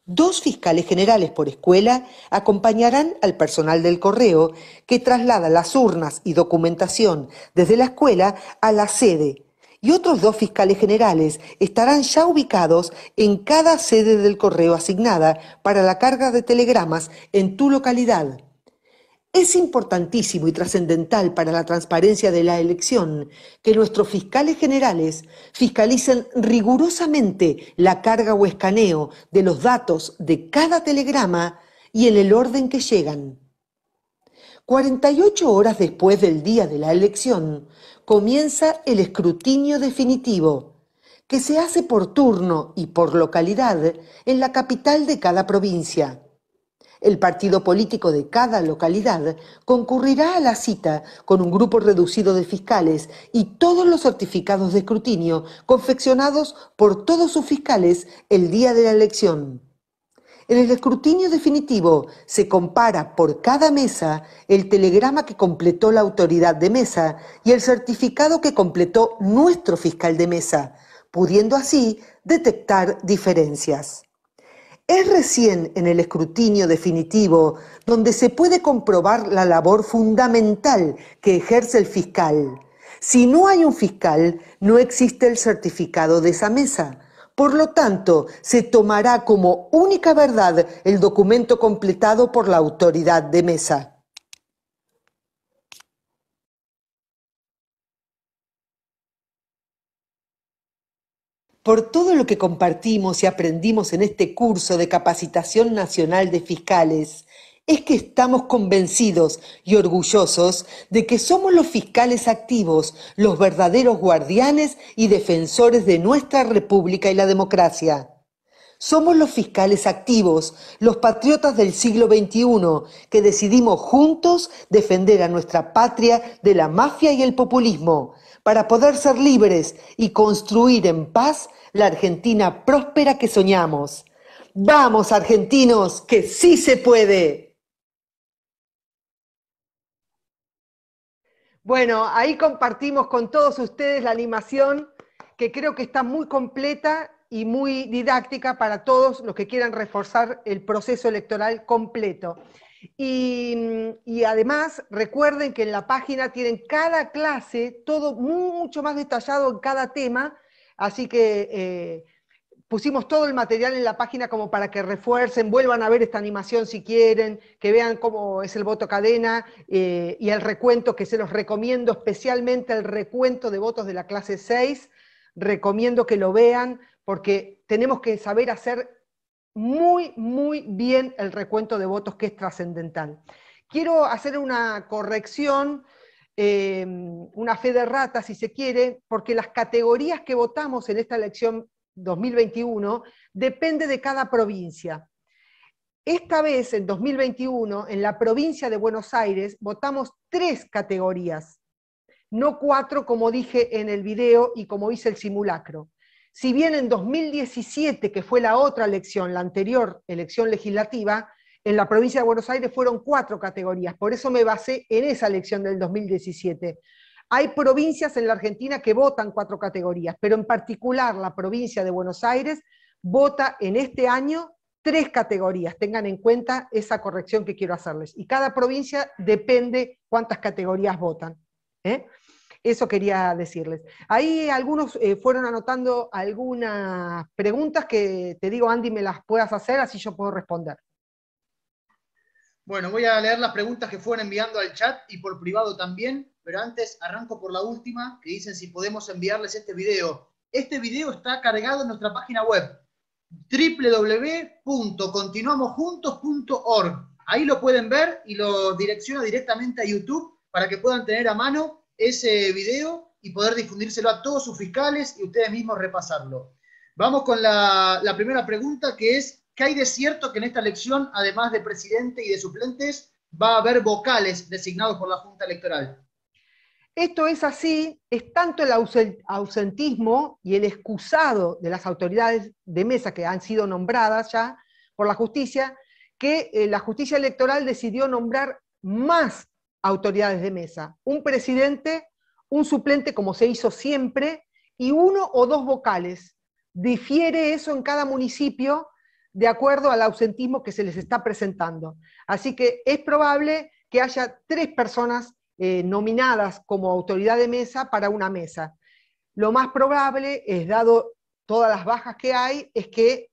Dos fiscales generales por escuela acompañarán al personal del correo que traslada las urnas y documentación desde la escuela a la sede y otros dos fiscales generales estarán ya ubicados en cada sede del correo asignada para la carga de telegramas en tu localidad. Es importantísimo y trascendental para la transparencia de la elección que nuestros fiscales generales fiscalicen rigurosamente la carga o escaneo de los datos de cada telegrama y en el orden que llegan. 48 horas después del día de la elección comienza el escrutinio definitivo, que se hace por turno y por localidad en la capital de cada provincia el partido político de cada localidad concurrirá a la cita con un grupo reducido de fiscales y todos los certificados de escrutinio confeccionados por todos sus fiscales el día de la elección. En el escrutinio definitivo se compara por cada mesa el telegrama que completó la autoridad de mesa y el certificado que completó nuestro fiscal de mesa, pudiendo así detectar diferencias. Es recién en el escrutinio definitivo donde se puede comprobar la labor fundamental que ejerce el fiscal. Si no hay un fiscal, no existe el certificado de esa mesa. Por lo tanto, se tomará como única verdad el documento completado por la autoridad de mesa. por todo lo que compartimos y aprendimos en este curso de capacitación nacional de fiscales, es que estamos convencidos y orgullosos de que somos los fiscales activos, los verdaderos guardianes y defensores de nuestra República y la democracia. Somos los fiscales activos, los patriotas del siglo XXI, que decidimos juntos defender a nuestra patria de la mafia y el populismo, para poder ser libres y construir en paz la Argentina próspera que soñamos. Vamos, argentinos, que sí se puede. Bueno, ahí compartimos con todos ustedes la animación que creo que está muy completa y muy didáctica para todos los que quieran reforzar el proceso electoral completo. Mm, y, además recuerden que en la página tienen cada clase, todo mucho más detallado en cada tema, así que eh, pusimos todo el material en la página como para que refuercen, vuelvan a ver esta animación si quieren, que vean cómo es el voto cadena eh, y el recuento que se los recomiendo, especialmente el recuento de votos de la clase 6, recomiendo que lo vean porque tenemos que saber hacer muy, muy bien el recuento de votos, que es trascendental. Quiero hacer una corrección, eh, una fe de rata, si se quiere, porque las categorías que votamos en esta elección 2021 depende de cada provincia. Esta vez, en 2021, en la provincia de Buenos Aires, votamos tres categorías, no cuatro como dije en el video y como hice el simulacro. Si bien en 2017, que fue la otra elección, la anterior elección legislativa, en la provincia de Buenos Aires fueron cuatro categorías, por eso me basé en esa elección del 2017. Hay provincias en la Argentina que votan cuatro categorías, pero en particular la provincia de Buenos Aires vota en este año tres categorías. Tengan en cuenta esa corrección que quiero hacerles. Y cada provincia depende cuántas categorías votan. ¿eh? Eso quería decirles. Ahí algunos eh, fueron anotando algunas preguntas que te digo, Andy, me las puedas hacer, así yo puedo responder. Bueno, voy a leer las preguntas que fueron enviando al chat y por privado también, pero antes arranco por la última, que dicen si podemos enviarles este video. Este video está cargado en nuestra página web, www.continuamosjuntos.org. Ahí lo pueden ver y lo direcciono directamente a YouTube para que puedan tener a mano ese video y poder difundírselo a todos sus fiscales y ustedes mismos repasarlo. Vamos con la, primera pregunta que es, ¿qué hay de cierto que en esta elección, además de presidente y de suplentes, va a haber vocales designados por la Junta Electoral? Esto es así, es tanto el ausentismo y el excusado de las autoridades de mesa que han sido nombradas ya por la justicia, que eh, la justicia electoral decidió nombrar más autoridades de mesa, un presidente, un suplente como se hizo siempre, y uno o dos vocales. Difiere eso en cada municipio de acuerdo al ausentismo que se les está presentando. Así que es probable que haya tres personas eh, nominadas como autoridad de mesa para una mesa. Lo más probable es, dado todas las bajas que hay, es que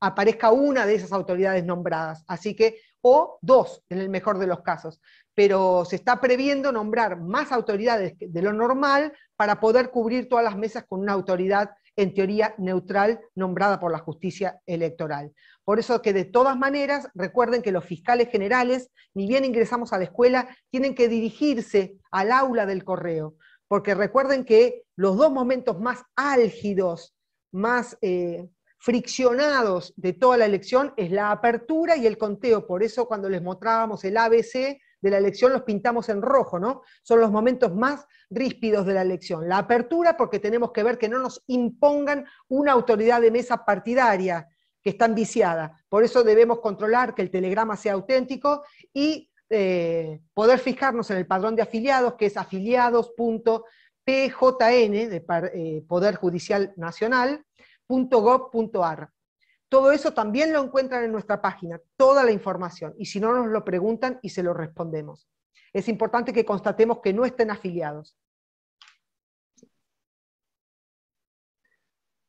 aparezca una de esas autoridades nombradas. Así que, o dos en el mejor de los casos pero se está previendo nombrar más autoridades de lo normal para poder cubrir todas las mesas con una autoridad en teoría neutral nombrada por la justicia electoral. Por eso que de todas maneras, recuerden que los fiscales generales, ni bien ingresamos a la escuela, tienen que dirigirse al aula del correo, porque recuerden que los dos momentos más álgidos, más eh, friccionados de toda la elección es la apertura y el conteo. Por eso cuando les mostrábamos el ABC, de la elección los pintamos en rojo, ¿no? Son los momentos más ríspidos de la elección. La apertura, porque tenemos que ver que no nos impongan una autoridad de mesa partidaria que está enviciada, Por eso debemos controlar que el telegrama sea auténtico y eh, poder fijarnos en el padrón de afiliados, que es afiliados.pjn, de eh, Poder Judicial Nacional, todo eso también lo encuentran en nuestra página, toda la información, y si no nos lo preguntan y se lo respondemos. Es importante que constatemos que no estén afiliados.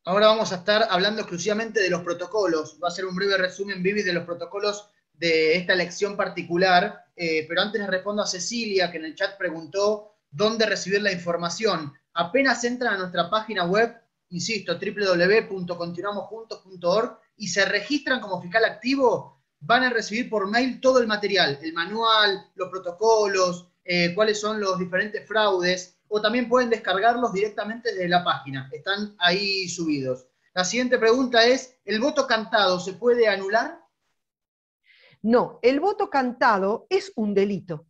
Ahora vamos a estar hablando exclusivamente de los protocolos. Va a ser un breve resumen, Vivi, de los protocolos de esta lección particular. Eh, pero antes le respondo a Cecilia, que en el chat preguntó dónde recibir la información. Apenas entran a nuestra página web, insisto, www.continuamosjuntos.org, y se registran como fiscal activo, van a recibir por mail todo el material, el manual, los protocolos, eh, cuáles son los diferentes fraudes, o también pueden descargarlos directamente de la página, están ahí subidos. La siguiente pregunta es, ¿el voto cantado se puede anular? No, el voto cantado es un delito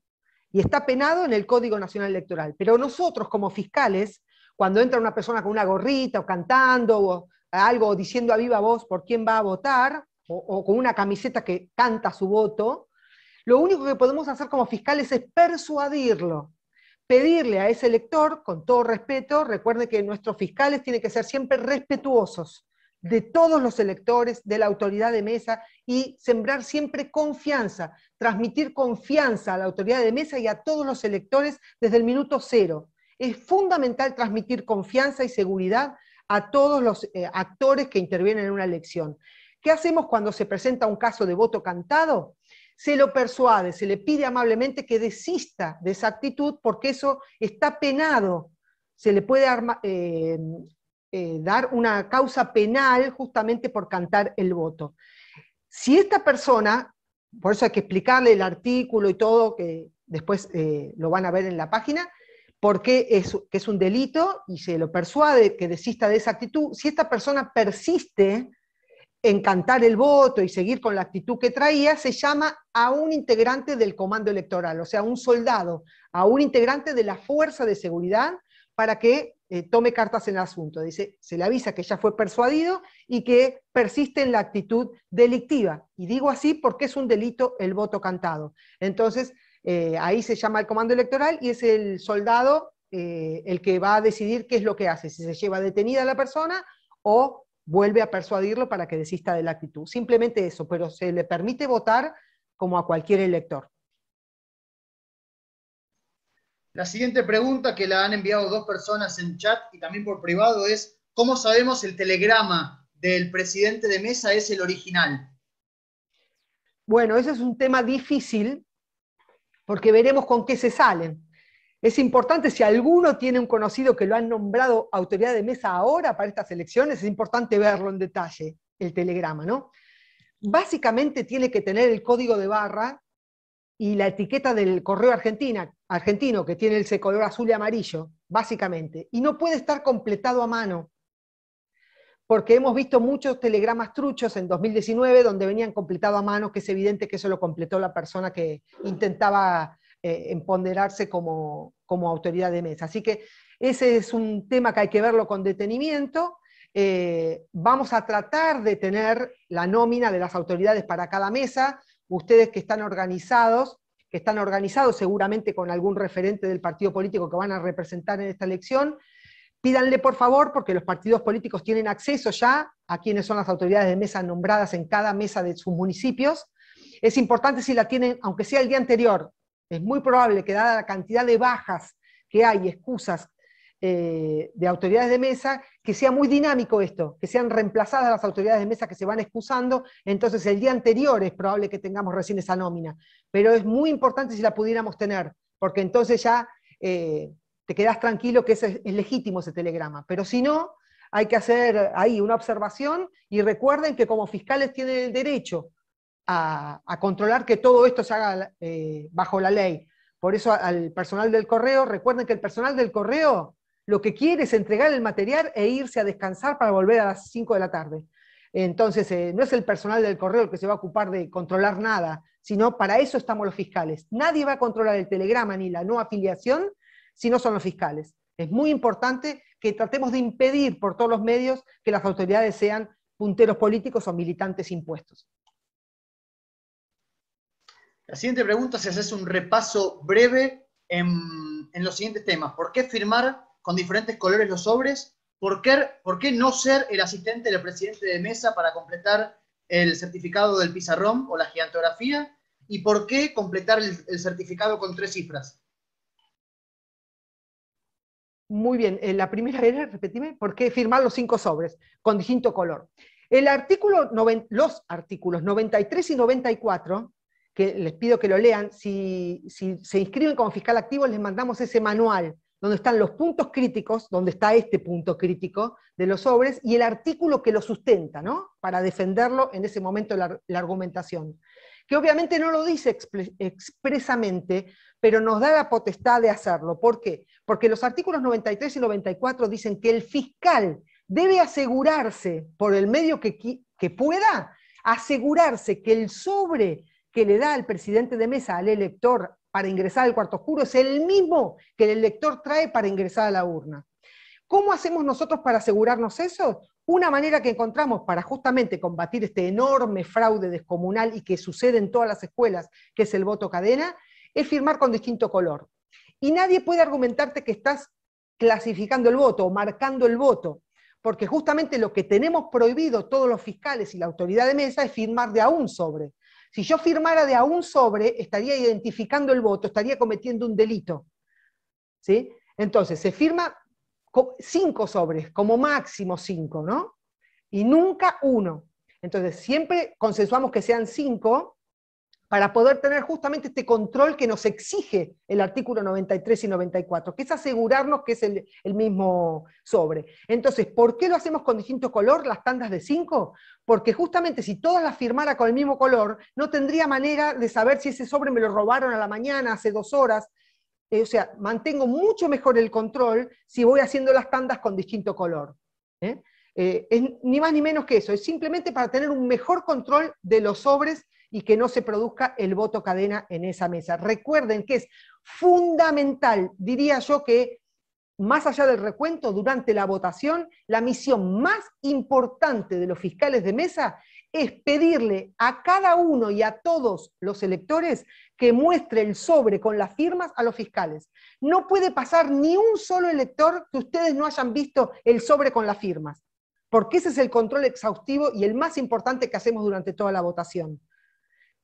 y está penado en el Código Nacional Electoral, pero nosotros como fiscales, cuando entra una persona con una gorrita o cantando o algo diciendo a viva voz por quién va a votar, o, con una camiseta que canta su voto, lo único que podemos hacer como fiscales es persuadirlo, pedirle a ese elector, con todo respeto, recuerde que nuestros fiscales tienen que ser siempre respetuosos de todos los electores, de la autoridad de mesa y sembrar siempre confianza, transmitir confianza a la autoridad de mesa y a todos los electores desde el minuto cero. Es fundamental transmitir confianza y seguridad a todos los eh, actores que intervienen en una elección. ¿Qué hacemos cuando se presenta un caso de voto cantado? Se lo persuade, se le pide amablemente que desista de esa actitud porque eso está penado. Se le puede eh, eh, dar una causa penal justamente por cantar el voto. Si esta persona, por eso hay que explicarle el artículo y todo, que después lo van a ver en la página, porque es, un delito y se lo persuade que desista de esa actitud, si esta persona persiste en cantar el voto y seguir con la actitud que traía, se llama a un integrante del comando electoral, o sea, un soldado, a un integrante de la fuerza de seguridad para que eh, tome cartas en el asunto. Dice, se le avisa que ya fue persuadido y que persiste en la actitud delictiva. Y digo así porque es un delito el voto cantado. Entonces, eh, ahí se llama el comando electoral y es el soldado eh, el que va a decidir qué es lo que hace, si se lleva detenida a la persona o vuelve a persuadirlo para que desista de la actitud. Simplemente eso, pero se le permite votar como a cualquier elector. La siguiente pregunta que la han enviado dos personas en chat y también por privado es, ¿cómo sabemos el telegrama del presidente de mesa es el original? Bueno, ese es un tema difícil porque veremos con qué se salen. Es importante, si alguno tiene un conocido que lo han nombrado autoridad de mesa ahora para estas elecciones, es importante verlo en detalle, el telegrama, ¿no? Básicamente tiene que tener el código de barra y la etiqueta del correo argentino, que tiene ese color azul y amarillo, básicamente. Y no puede estar completado a mano porque hemos visto muchos telegramas truchos en 2019 donde venían completados a mano, que es evidente que eso lo completó la persona que intentaba eh, empoderarse como, autoridad de mesa. Así que ese es un tema que hay que verlo con detenimiento. Eh, vamos a tratar de tener la nómina de las autoridades para cada mesa. Ustedes que están organizados, que están organizados seguramente con algún referente del partido político que van a representar en esta elección, Pídanle por favor, porque los partidos políticos tienen acceso ya a quienes son las autoridades de mesa nombradas en cada mesa de sus municipios. Es importante si la tienen, aunque sea el día anterior, es muy probable que dada la cantidad de bajas que hay, excusas eh, de autoridades de mesa, que sea muy dinámico esto, que sean reemplazadas las autoridades de mesa que se van excusando, entonces el día anterior es probable que tengamos recién esa nómina, pero es muy importante si la pudiéramos tener, porque entonces ya eh, te quedas tranquilo que es legítimo ese telegrama. Pero si no, hay que hacer ahí una observación y recuerden que como fiscales tienen el derecho a, controlar que todo esto se haga eh, bajo la ley. Por eso al personal del correo, recuerden que el personal del correo lo que quiere es entregar el material e irse a descansar para volver a las 5 de la tarde. Entonces, eh, no es el personal del correo el que se va a ocupar de controlar nada, sino para eso estamos los fiscales. Nadie va a controlar el telegrama ni la no afiliación si no son los fiscales. Es muy importante que tratemos de impedir por todos los medios que las autoridades sean punteros políticos o militantes impuestos. La siguiente pregunta se hace un repaso breve en, los siguientes temas. ¿Por qué firmar con diferentes colores los sobres? ¿Por qué, no ser el asistente del presidente de mesa para completar el certificado del pizarrón o la gigantografía? ¿Y por qué completar el certificado con tres cifras? Muy bien, eh, la primera era, repetime, ¿por qué firmar los cinco sobres con distinto color? El artículo, los artículos 93 y 94, que les pido que lo lean, si, se inscriben como fiscal activo les mandamos ese manual donde están los puntos críticos, donde está este punto crítico de los sobres, y el artículo que lo sustenta, ¿no? Para defenderlo en ese momento la argumentación que obviamente no lo dice expresamente, pero nos da la potestad de hacerlo. ¿Por qué? Porque los artículos 93 y 94 dicen que el fiscal debe asegurarse, por el medio que, que pueda, asegurarse que el sobre que le da el presidente de mesa al elector para ingresar al cuarto oscuro es el mismo que el elector trae para ingresar a la urna. ¿Cómo hacemos nosotros para asegurarnos eso? Una manera que encontramos para justamente combatir este enorme fraude descomunal y que sucede en todas las escuelas, que es el voto cadena, es firmar con distinto color. Y nadie puede argumentarte que estás clasificando el voto o marcando el voto, porque justamente lo que tenemos prohibido todos los fiscales y la autoridad de mesa es firmar de a un sobre. Si yo firmara de a un sobre, estaría identificando el voto, estaría cometiendo un delito. ¿Sí? Entonces, se firma cinco sobres, como máximo cinco, ¿no? Y nunca uno. Entonces, siempre consensuamos que sean cinco para poder tener justamente este control que nos exige el artículo 93 y 94, que es asegurarnos que es el, mismo sobre. Entonces, ¿por qué lo hacemos con distinto color, las tandas de cinco? Porque justamente si todas las firmara con el mismo color, no tendría manera de saber si ese sobre me lo robaron a la mañana, hace dos horas, eh, o sea, mantengo mucho mejor el control si voy haciendo las tandas con distinto color. ¿eh? Eh, es ni más ni menos que eso, es simplemente para tener un mejor control de los sobres y que no se produzca el voto cadena en esa mesa. Recuerden que es fundamental, diría yo que más allá del recuento, durante la votación, la misión más importante de los fiscales de mesa es pedirle a cada uno y a todos los electores que muestre el sobre con las firmas a los fiscales. No puede pasar ni un solo elector que ustedes no hayan visto el sobre con las firmas, porque ese es el control exhaustivo y el más importante que hacemos durante toda la votación.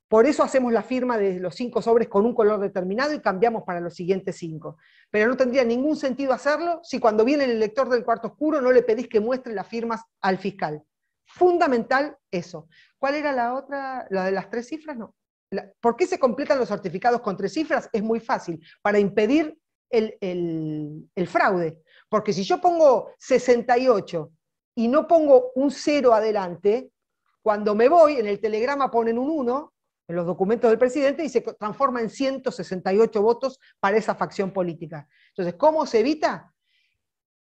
Por eso hacemos la firma de los cinco sobres con un color determinado y cambiamos para los siguientes cinco. Pero no tendría ningún sentido hacerlo si cuando viene el elector del cuarto oscuro no le pedís que muestre las firmas al fiscal. Fundamental eso. ¿Cuál era la otra? ¿La de las tres cifras? No. ¿Por qué se completan los certificados con tres cifras? Es muy fácil, para impedir el, fraude. Porque si yo pongo 68 y no pongo un cero adelante, cuando me voy, en el telegrama ponen un 1, en los documentos del presidente, y se transforma en 168 votos para esa facción política. Entonces, ¿cómo se evita?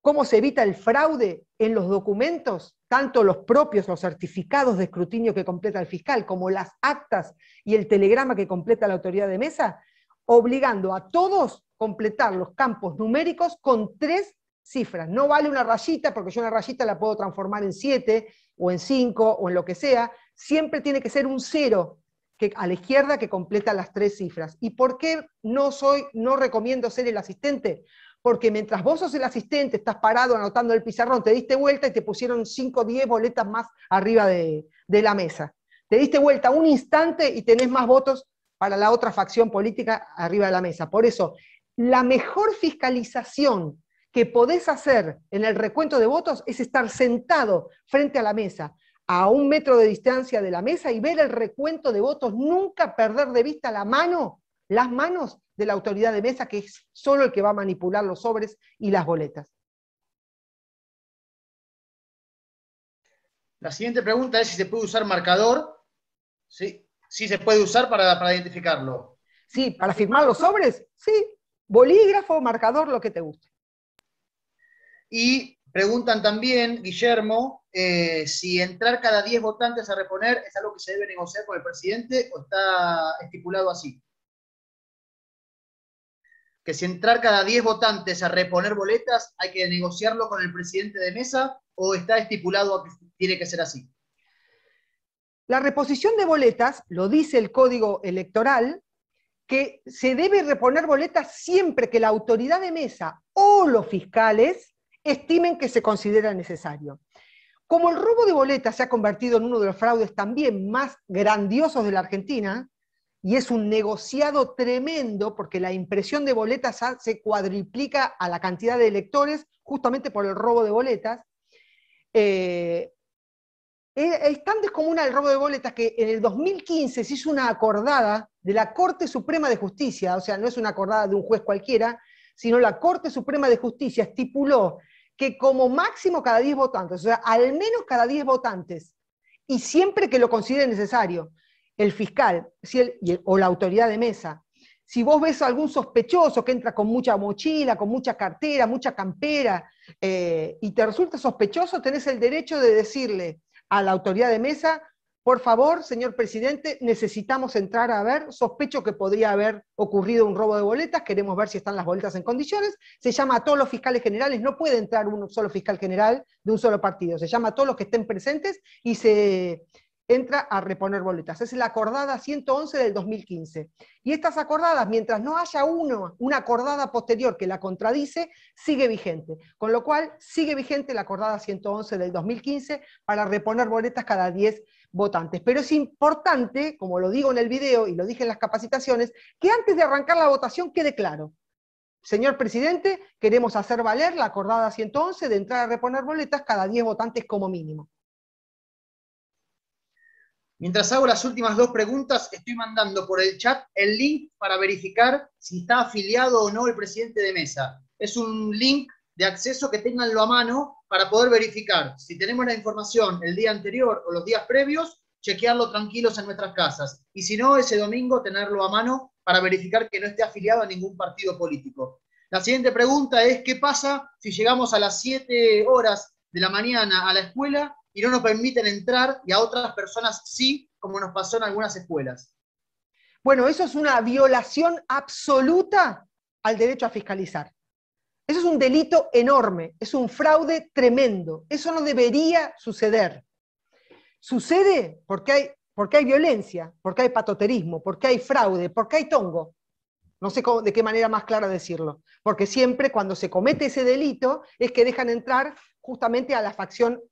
¿Cómo se evita el fraude en los documentos? tanto los propios, los certificados de escrutinio que completa el fiscal, como las actas y el telegrama que completa la autoridad de mesa, obligando a todos completar los campos numéricos con tres cifras. No vale una rayita, porque yo una rayita la puedo transformar en siete, o en cinco, o en lo que sea. Siempre tiene que ser un cero que, a la izquierda que completa las tres cifras. ¿Y por qué no, soy, no recomiendo ser el asistente? porque mientras vos sos el asistente, estás parado anotando el pizarrón, te diste vuelta y te pusieron 5 o 10 boletas más arriba de, la mesa. Te diste vuelta un instante y tenés más votos para la otra facción política arriba de la mesa. Por eso, la mejor fiscalización que podés hacer en el recuento de votos es estar sentado frente a la mesa, a un metro de distancia de la mesa y ver el recuento de votos, nunca perder de vista la mano, las manos de la autoridad de mesa, que es solo el que va a manipular los sobres y las boletas. La siguiente pregunta es si se puede usar marcador. Sí, se puede usar para, identificarlo. Sí, para firmar los sobres, sí. Bolígrafo, marcador, lo que te guste. Y preguntan también, Guillermo, eh, si entrar cada 10 votantes a reponer es algo que se debe negociar con el presidente o está estipulado así que si entrar cada 10 votantes a reponer boletas hay que negociarlo con el presidente de mesa o está estipulado que tiene que ser así? La reposición de boletas, lo dice el código electoral, que se debe reponer boletas siempre que la autoridad de mesa o los fiscales estimen que se considera necesario. Como el robo de boletas se ha convertido en uno de los fraudes también más grandiosos de la Argentina, y es un negociado tremendo porque la impresión de boletas se cuadriplica a la cantidad de electores justamente por el robo de boletas. es eh, eh, tan descomunal el robo de boletas que en el 2015 se hizo una acordada de la Corte Suprema de Justicia, o sea, no es una acordada de un juez cualquiera, sino la Corte Suprema de Justicia estipuló que como máximo cada 10 votantes, o sea, al menos cada 10 votantes, y siempre que lo considere necesario, el fiscal o la autoridad de mesa. Si vos ves a algún sospechoso que entra con mucha mochila, con mucha cartera, mucha campera, eh, y te resulta sospechoso, tenés el derecho de decirle a la autoridad de mesa, por favor, señor presidente, necesitamos entrar a ver, sospecho que podría haber ocurrido un robo de boletas, queremos ver si están las boletas en condiciones, se llama a todos los fiscales generales, no puede entrar un solo fiscal general de un solo partido, se llama a todos los que estén presentes y se, entra a reponer boletas. Es la acordada 111 del 2015. Y estas acordadas, mientras no haya una acordada posterior que la contradice, sigue vigente. Con lo cual, sigue vigente la acordada 111 del 2015 para reponer boletas cada 10 votantes. Pero es importante, como lo digo en el video y lo dije en las capacitaciones, que antes de arrancar la votación quede claro. Señor presidente, queremos hacer valer la acordada 111 de entrar a reponer boletas cada 10 votantes como mínimo. Mientras hago las últimas dos preguntas, estoy mandando por el chat el link para verificar si está afiliado o no el presidente de mesa. Es un link de acceso que tenganlo a mano para poder verificar si tenemos la información el día anterior o los días previos, chequearlo tranquilos en nuestras casas. Y si no, ese domingo tenerlo a mano para verificar que no esté afiliado a ningún partido político. La siguiente pregunta es, ¿qué pasa si llegamos a las 7 horas de la mañana a la escuela y no nos permiten entrar y a otras personas sí, como nos pasó en algunas escuelas. Bueno, eso es una violación absoluta al derecho a fiscalizar. Eso es un delito enorme, es un fraude tremendo. Eso no debería suceder. Sucede porque hay, porque hay violencia, porque hay patoterismo, porque hay fraude, porque hay tongo. No sé de qué manera más clara decirlo. Porque siempre cuando se comete ese delito es que dejan entrar justamente a la facción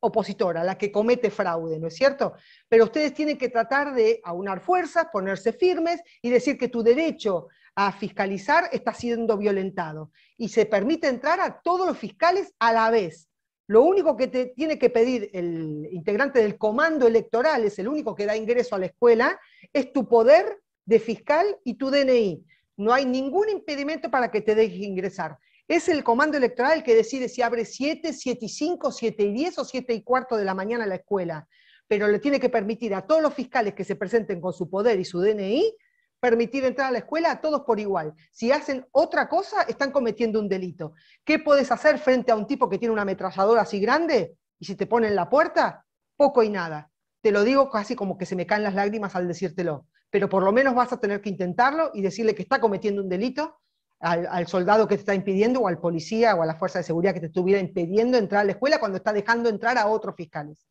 opositora, la que comete fraude, ¿no es cierto? Pero ustedes tienen que tratar de aunar fuerzas, ponerse firmes y decir que tu derecho a fiscalizar está siendo violentado. Y se permite entrar a todos los fiscales a la vez. Lo único que te tiene que pedir el integrante del comando electoral, es el único que da ingreso a la escuela, es tu poder de fiscal y tu DNI. No hay ningún impedimento para que te dejes ingresar. Es el comando electoral que decide si abre 7, 7 y 5, 7 y 10 o 7 y cuarto de la mañana la escuela. Pero le tiene que permitir a todos los fiscales que se presenten con su poder y su DNI permitir entrar a la escuela a todos por igual. Si hacen otra cosa, están cometiendo un delito. ¿Qué puedes hacer frente a un tipo que tiene una ametralladora así grande y si te pone en la puerta? Poco y nada. Te lo digo casi como que se me caen las lágrimas al decírtelo, pero por lo menos vas a tener que intentarlo y decirle que está cometiendo un delito al, soldado que te está impidiendo o al policía o a la fuerza de seguridad que te estuviera impidiendo entrar a la escuela cuando está dejando entrar a otros fiscales.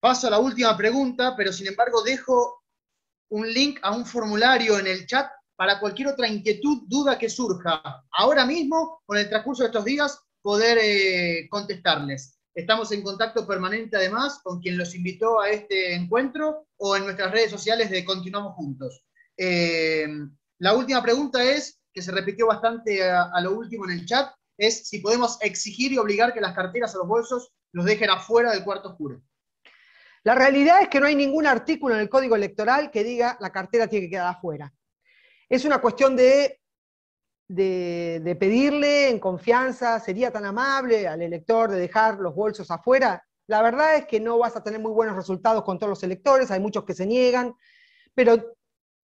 Paso a la última pregunta, pero sin embargo dejo un link a un formulario en el chat para cualquier otra inquietud, duda que surja ahora mismo con el transcurso de estos días poder eh, contestarles. Estamos en contacto permanente además con quien los invitó a este encuentro o en nuestras redes sociales de Continuamos Juntos. Eh, la última pregunta es, que se repitió bastante a, lo último en el chat, es si podemos exigir y obligar que las carteras o los bolsos los dejen afuera del cuarto oscuro. La realidad es que no hay ningún artículo en el Código Electoral que diga la cartera tiene que quedar afuera. Es una cuestión de, de, de pedirle en confianza, sería tan amable al elector de dejar los bolsos afuera. La verdad es que no vas a tener muy buenos resultados con todos los electores, hay muchos que se niegan, pero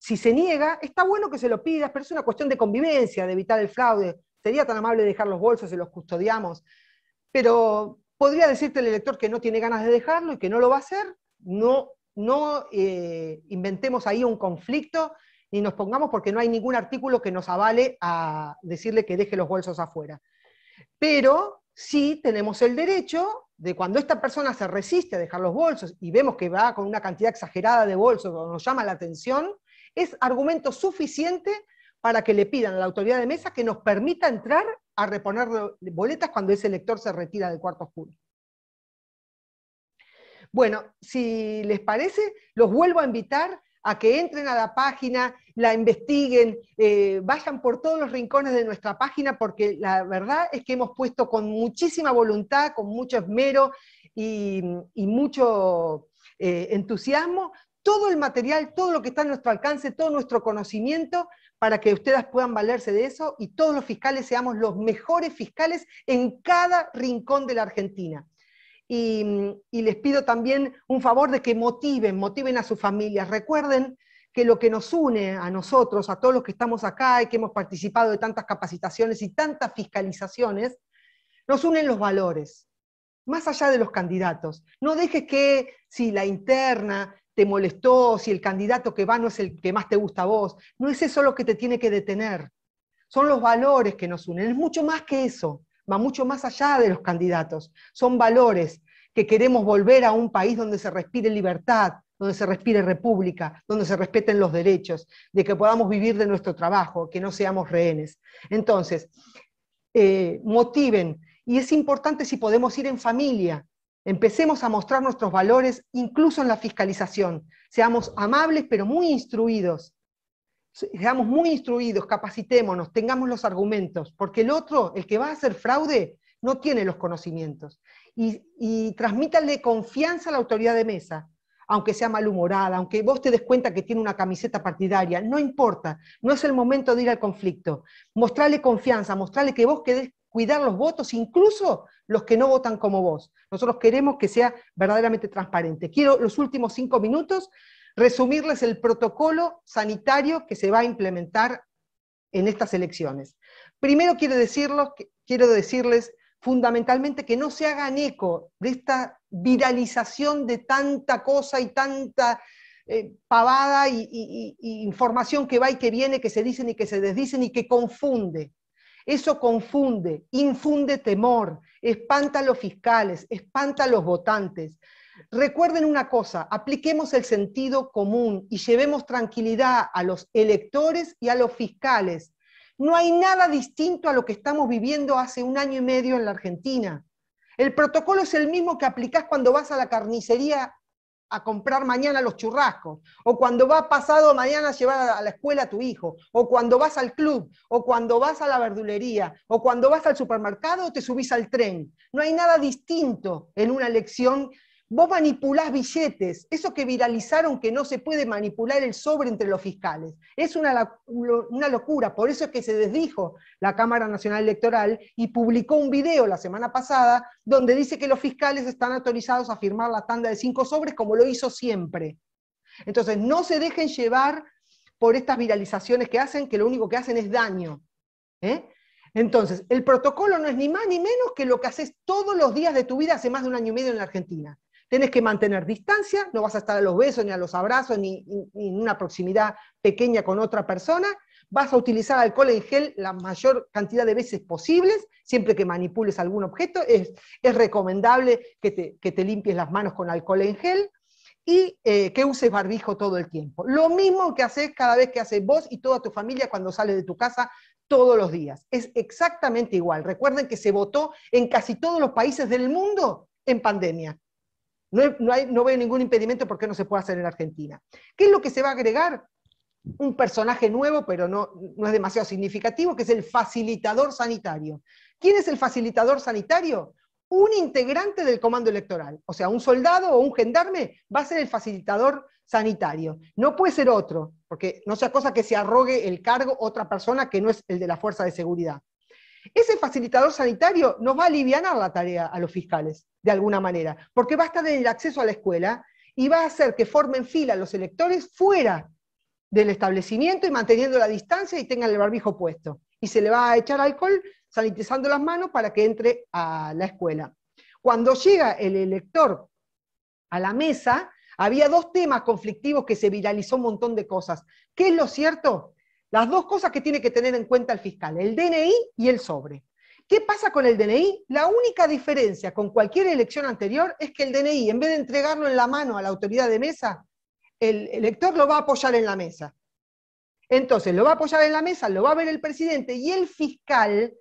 si se niega, está bueno que se lo pidas, pero es una cuestión de convivencia, de evitar el fraude. Sería tan amable dejar los bolsos y los custodiamos. Pero podría decirte el elector que no tiene ganas de dejarlo y que no lo va a hacer. No, no eh, inventemos ahí un conflicto ni nos pongamos porque no hay ningún artículo que nos avale a decirle que deje los bolsos afuera. Pero sí tenemos el derecho de cuando esta persona se resiste a dejar los bolsos y vemos que va con una cantidad exagerada de bolsos o nos llama la atención, es argumento suficiente para que le pidan a la autoridad de mesa que nos permita entrar a reponer boletas cuando ese elector se retira del cuarto oscuro. Bueno, si les parece, los vuelvo a invitar a que entren a la página, la investiguen, eh, vayan por todos los rincones de nuestra página, porque la verdad es que hemos puesto con muchísima voluntad, con mucho esmero y, mucho eh, entusiasmo todo el material, todo lo que está a nuestro alcance, todo nuestro conocimiento, para que ustedes puedan valerse de eso y todos los fiscales seamos los mejores fiscales en cada rincón de la Argentina. Y, y les pido también un favor de que motiven, motiven a sus familias. Recuerden que lo que nos une a nosotros, a todos los que estamos acá y que hemos participado de tantas capacitaciones y tantas fiscalizaciones, nos unen los valores, más allá de los candidatos. No dejes que si la interna, te molestó, si el candidato que va no es el que más te gusta a vos. No es eso lo que te tiene que detener. Son los valores que nos unen. Es mucho más que eso. Va mucho más allá de los candidatos. Son valores que queremos volver a un país donde se respire libertad, donde se respire república, donde se respeten los derechos, de que podamos vivir de nuestro trabajo, que no seamos rehenes. Entonces, eh, motiven. Y es importante si podemos ir en familia, Empecemos a mostrar nuestros valores incluso en la fiscalización. Seamos amables pero muy instruidos. Seamos muy instruidos, capacitémonos, tengamos los argumentos, porque el otro, el que va a hacer fraude, no tiene los conocimientos. Y, transmítale confianza a la autoridad de mesa, aunque sea malhumorada, aunque vos te des cuenta que tiene una camiseta partidaria, no importa, no es el momento de ir al conflicto. Mostrarle confianza, mostrarle que vos querés cuidar los votos, incluso los que no votan como vos. Nosotros queremos que sea verdaderamente transparente. Quiero los últimos cinco minutos resumirles el protocolo sanitario que se va a implementar en estas elecciones. Primero quiero, quiero decirles fundamentalmente que no se hagan eco de esta viralización de tanta cosa y tanta eh, pavada e y, información que va y que viene, que se dicen y que se desdicen y que confunde. Eso confunde, infunde temor, espanta a los fiscales, espanta a los votantes. Recuerden una cosa, apliquemos el sentido común y llevemos tranquilidad a los electores y a los fiscales. No hay nada distinto a lo que estamos viviendo hace un año y medio en la Argentina. El protocolo es el mismo que aplicás cuando vas a la carnicería a comprar mañana los churrascos, o cuando va pasado mañana a llevar a la escuela a tu hijo, o cuando vas al club, o cuando vas a la verdulería, o cuando vas al supermercado, o te subís al tren. No hay nada distinto en una elección Vos manipulás billetes, eso que viralizaron que no se puede manipular el sobre entre los fiscales. Es una, una locura, por eso es que se desdijo la Cámara Nacional Electoral y publicó un video la semana pasada donde dice que los fiscales están autorizados a firmar la tanda de cinco sobres como lo hizo siempre. Entonces, no se dejen llevar por estas viralizaciones que hacen, que lo único que hacen es daño. ¿eh? Entonces, el protocolo no es ni más ni menos que lo que haces todos los días de tu vida hace más de un año y medio en la Argentina. Tenés que mantener distancia, no vas a estar a los besos, ni a los abrazos, ni, en una proximidad pequeña con otra persona. Vas a utilizar alcohol en gel la mayor cantidad de veces posibles, siempre que manipules algún objeto. Es, recomendable que te, limpies las manos con alcohol en gel y eh, que uses barbijo todo el tiempo. Lo mismo que haces cada vez que haces vos y toda tu familia cuando sales de tu casa todos los días. Es exactamente igual. Recuerden que se votó en casi todos los países del mundo en pandemia. No, veo ningún impedimento porque no se puede hacer en Argentina. ¿Qué es lo que se va a agregar? Un personaje nuevo, pero no, no es demasiado significativo, que es el facilitador sanitario. ¿Quién es el facilitador sanitario? Un integrante del comando electoral, o sea, un soldado o un gendarme va a ser el facilitador sanitario. No puede ser otro, porque no sea cosa que se arrogue el cargo otra persona que no es el de la fuerza de seguridad. Ese facilitador sanitario nos va a aliviar la tarea a los fiscales de alguna manera, porque va a estar en el acceso a la escuela y va a hacer que formen fila los electores fuera del establecimiento y manteniendo la distancia y tengan el barbijo puesto. Y se le va a echar alcohol sanitizando las manos para que entre a la escuela. Cuando llega el elector a la mesa, había dos temas conflictivos que se viralizó un montón de cosas. ¿Qué es lo cierto? Las dos cosas que tiene que tener en cuenta el fiscal, el DNI y el sobre. ¿Qué pasa con el DNI? La única diferencia con cualquier elección anterior es que el DNI, en vez de entregarlo en la mano a la autoridad de mesa, el elector lo va a apoyar en la mesa. Entonces, lo va a apoyar en la mesa, lo va a ver el presidente y el fiscal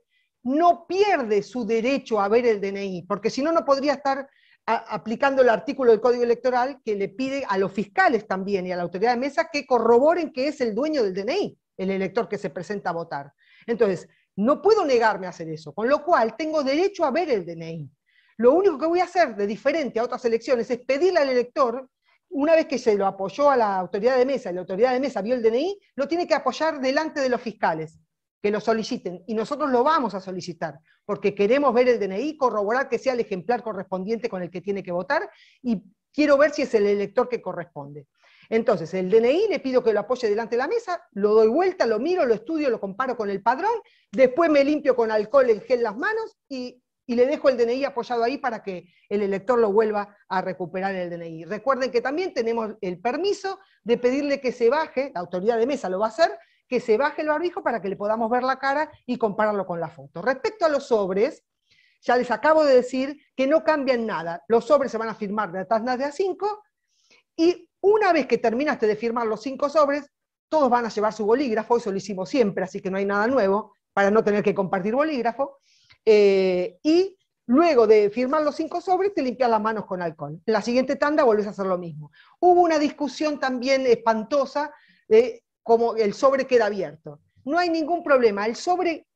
no pierde su derecho a ver el DNI, porque si no, no podría estar aplicando el artículo del Código Electoral que le pide a los fiscales también y a la autoridad de mesa que corroboren que es el dueño del DNI, el elector que se presenta a votar. Entonces, no puedo negarme a hacer eso, con lo cual tengo derecho a ver el DNI. Lo único que voy a hacer de diferente a otras elecciones es pedirle al elector, una vez que se lo apoyó a la autoridad de mesa y la autoridad de mesa vio el DNI, lo tiene que apoyar delante de los fiscales que lo soliciten. Y nosotros lo vamos a solicitar, porque queremos ver el DNI, corroborar que sea el ejemplar correspondiente con el que tiene que votar y quiero ver si es el elector que corresponde. Entonces, el DNI le pido que lo apoye delante de la mesa, lo doy vuelta, lo miro, lo estudio, lo comparo con el padrón, después me limpio con alcohol en gel las manos y, le dejo el DNI apoyado ahí para que el elector lo vuelva a recuperar el DNI. Recuerden que también tenemos el permiso de pedirle que se baje, la autoridad de mesa lo va a hacer, que se baje el barbijo para que le podamos ver la cara y compararlo con la foto. Respecto a los sobres, ya les acabo de decir que no cambian nada. Los sobres se van a firmar de atasnas de A5 y una vez que terminaste de firmar los cinco sobres, todos van a llevar su bolígrafo, eso lo hicimos siempre, así que no hay nada nuevo, para no tener que compartir bolígrafo. Eh, y luego de firmar los cinco sobres, te limpias las manos con alcohol. En la siguiente tanda volvés a hacer lo mismo. Hubo una discusión también espantosa de cómo el sobre queda abierto. No hay ningún problema, el sobre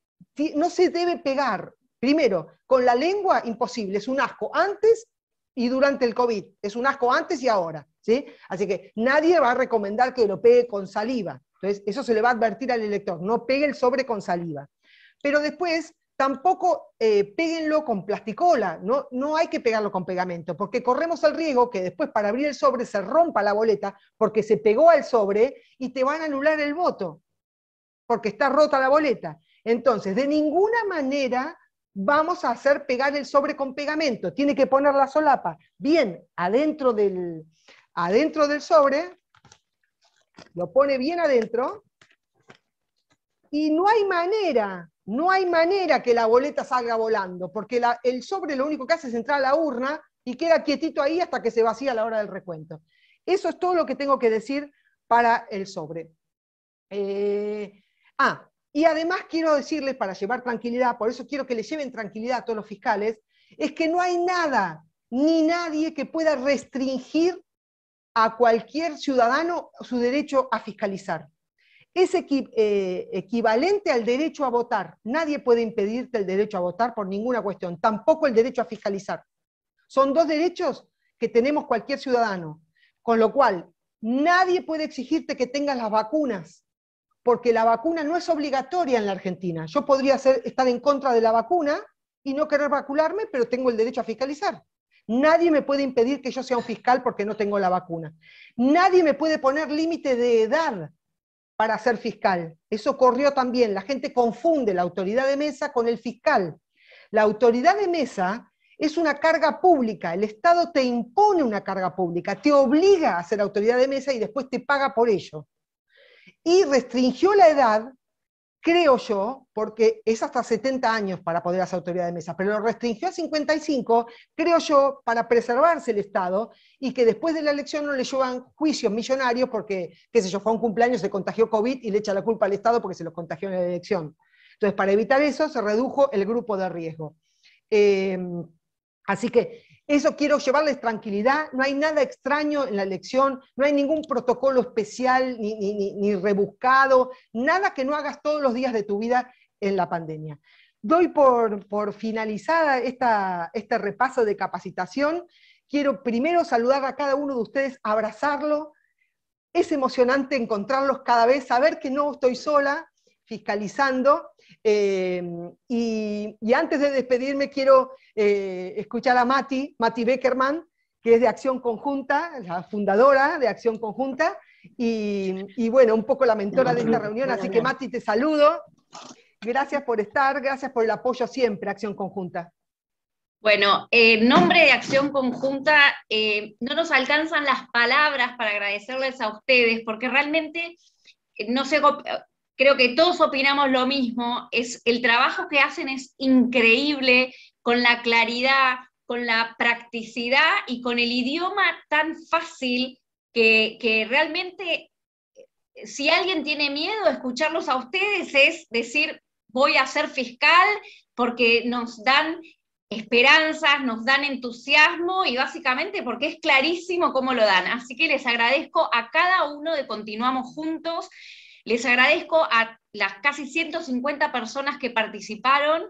no se debe pegar. Primero, con la lengua, imposible, es un asco antes y durante el COVID, es un asco antes y ahora. Así que nadie va a recomendar que lo pegue con saliva. Entonces, eso se le va a advertir al elector, no pegue el sobre con saliva. Pero después, tampoco peguenlo eh, péguenlo con plasticola, no, no hay que pegarlo con pegamento, porque corremos el riesgo que después para abrir el sobre se rompa la boleta porque se pegó al sobre y te van a anular el voto, porque está rota la boleta. Entonces, de ninguna manera vamos a hacer pegar el sobre con pegamento, tiene que poner la solapa bien adentro del, adentro del sobre, lo pone bien adentro, y no hay manera, no hay manera que la boleta salga volando, porque el sobre lo único que hace es entrar a la urna y queda quietito ahí hasta que se vacía la hora del recuento. Eso es todo lo que tengo que decir para el sobre. Eh, ah, y además quiero decirles, para llevar tranquilidad, por eso quiero que le lleven tranquilidad a todos los fiscales, es que no hay nada ni nadie que pueda restringir a cualquier ciudadano su derecho a fiscalizar. Es eh, equivalente al derecho a votar. Nadie puede impedirte el derecho a votar por ninguna cuestión, tampoco el derecho a fiscalizar. Son dos derechos que tenemos cualquier ciudadano. Con lo cual, nadie puede exigirte que tengas las vacunas, porque la vacuna no es obligatoria en la Argentina. Yo podría estar en contra de la vacuna y no querer vacunarme, pero tengo el derecho a fiscalizar. Nadie me puede impedir que yo sea un fiscal porque no tengo la vacuna. Nadie me puede poner límite de edad para ser fiscal. Eso corrió también. La gente confunde la autoridad de mesa con el fiscal. La autoridad de mesa es una carga pública. El Estado te impone una carga pública, te obliga a ser autoridad de mesa y después te paga por ello. Y restringió la edad creo yo, porque es hasta 70 años para poder hacer autoridad de mesa, pero lo restringió a 55, creo yo, para preservarse el Estado y que después de la elección no le llevan juicios millonarios porque, qué sé yo, fue un cumpleaños, se contagió COVID y le echa la culpa al Estado porque se los contagió en la elección. Entonces, para evitar eso, se redujo el grupo de riesgo. Eh, así que eso quiero llevarles tranquilidad, no hay nada extraño en la elección, no hay ningún protocolo especial ni, rebuscado, nada que no hagas todos los días de tu vida en la pandemia. Doy por, finalizada esta, este repaso de capacitación. Quiero primero saludar a cada uno de ustedes, abrazarlo. Es emocionante encontrarlos cada vez, saber que no estoy sola fiscalizando eh, y, antes de despedirme, quiero eh, escuchar a Mati, Mati Beckerman, que es de Acción Conjunta, la fundadora de Acción Conjunta, y, bueno, un poco la mentora de esta reunión. Así que Mati, te saludo. Gracias por estar, gracias por el apoyo siempre, Acción Conjunta. Bueno, en nombre de Acción Conjunta, eh, no nos alcanzan las palabras para agradecerles a ustedes, porque realmente no sé, creo que todos opinamos lo mismo, es, el trabajo que hacen es increíble, con la claridad, con la practicidad y con el idioma tan fácil que, realmente eh, si alguien tiene miedo, escucharlos a ustedes es decir, voy a ser fiscal porque nos dan esperanzas, nos dan entusiasmo y básicamente porque es clarísimo cómo lo dan. Así que les agradezco a cada uno de Continuamos Juntos les agradezco a las casi 150 personas que participaron.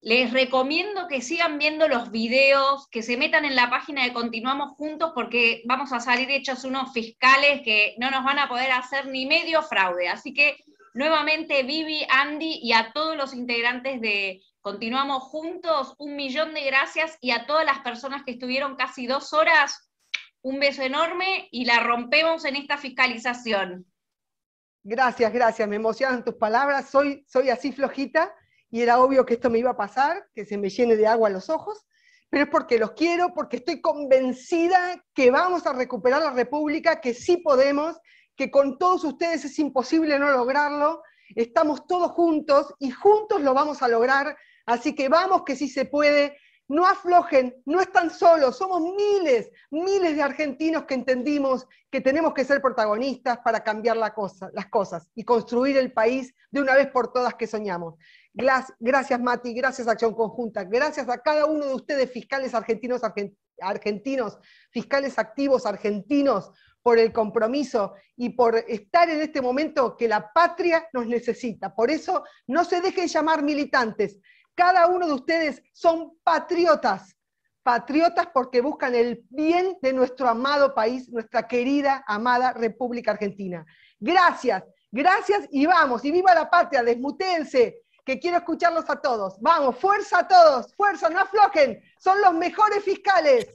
Les recomiendo que sigan viendo los videos, que se metan en la página de Continuamos Juntos porque vamos a salir hechos unos fiscales que no nos van a poder hacer ni medio fraude. Así que nuevamente Vivi, Andy y a todos los integrantes de Continuamos Juntos, un millón de gracias y a todas las personas que estuvieron casi dos horas, un beso enorme y la rompemos en esta fiscalización. Gracias, gracias. Me emocionan tus palabras. Soy, soy así flojita y era obvio que esto me iba a pasar, que se me llene de agua los ojos, pero es porque los quiero, porque estoy convencida que vamos a recuperar la República, que sí podemos, que con todos ustedes es imposible no lograrlo. Estamos todos juntos y juntos lo vamos a lograr. Así que vamos que sí se puede no aflojen, no están solos, somos miles, miles de argentinos que entendimos que tenemos que ser protagonistas para cambiar la cosa, las cosas y construir el país de una vez por todas que soñamos. Gracias Mati, gracias Acción Conjunta, gracias a cada uno de ustedes, fiscales argentinos, argentinos, fiscales activos argentinos, por el compromiso y por estar en este momento que la patria nos necesita. Por eso no se dejen llamar militantes, cada uno de ustedes son patriotas, patriotas porque buscan el bien de nuestro amado país, nuestra querida, amada República Argentina. Gracias, gracias y vamos, y viva la patria, desmutense, que quiero escucharlos a todos. Vamos, fuerza a todos, fuerza, no aflojen, son los mejores fiscales.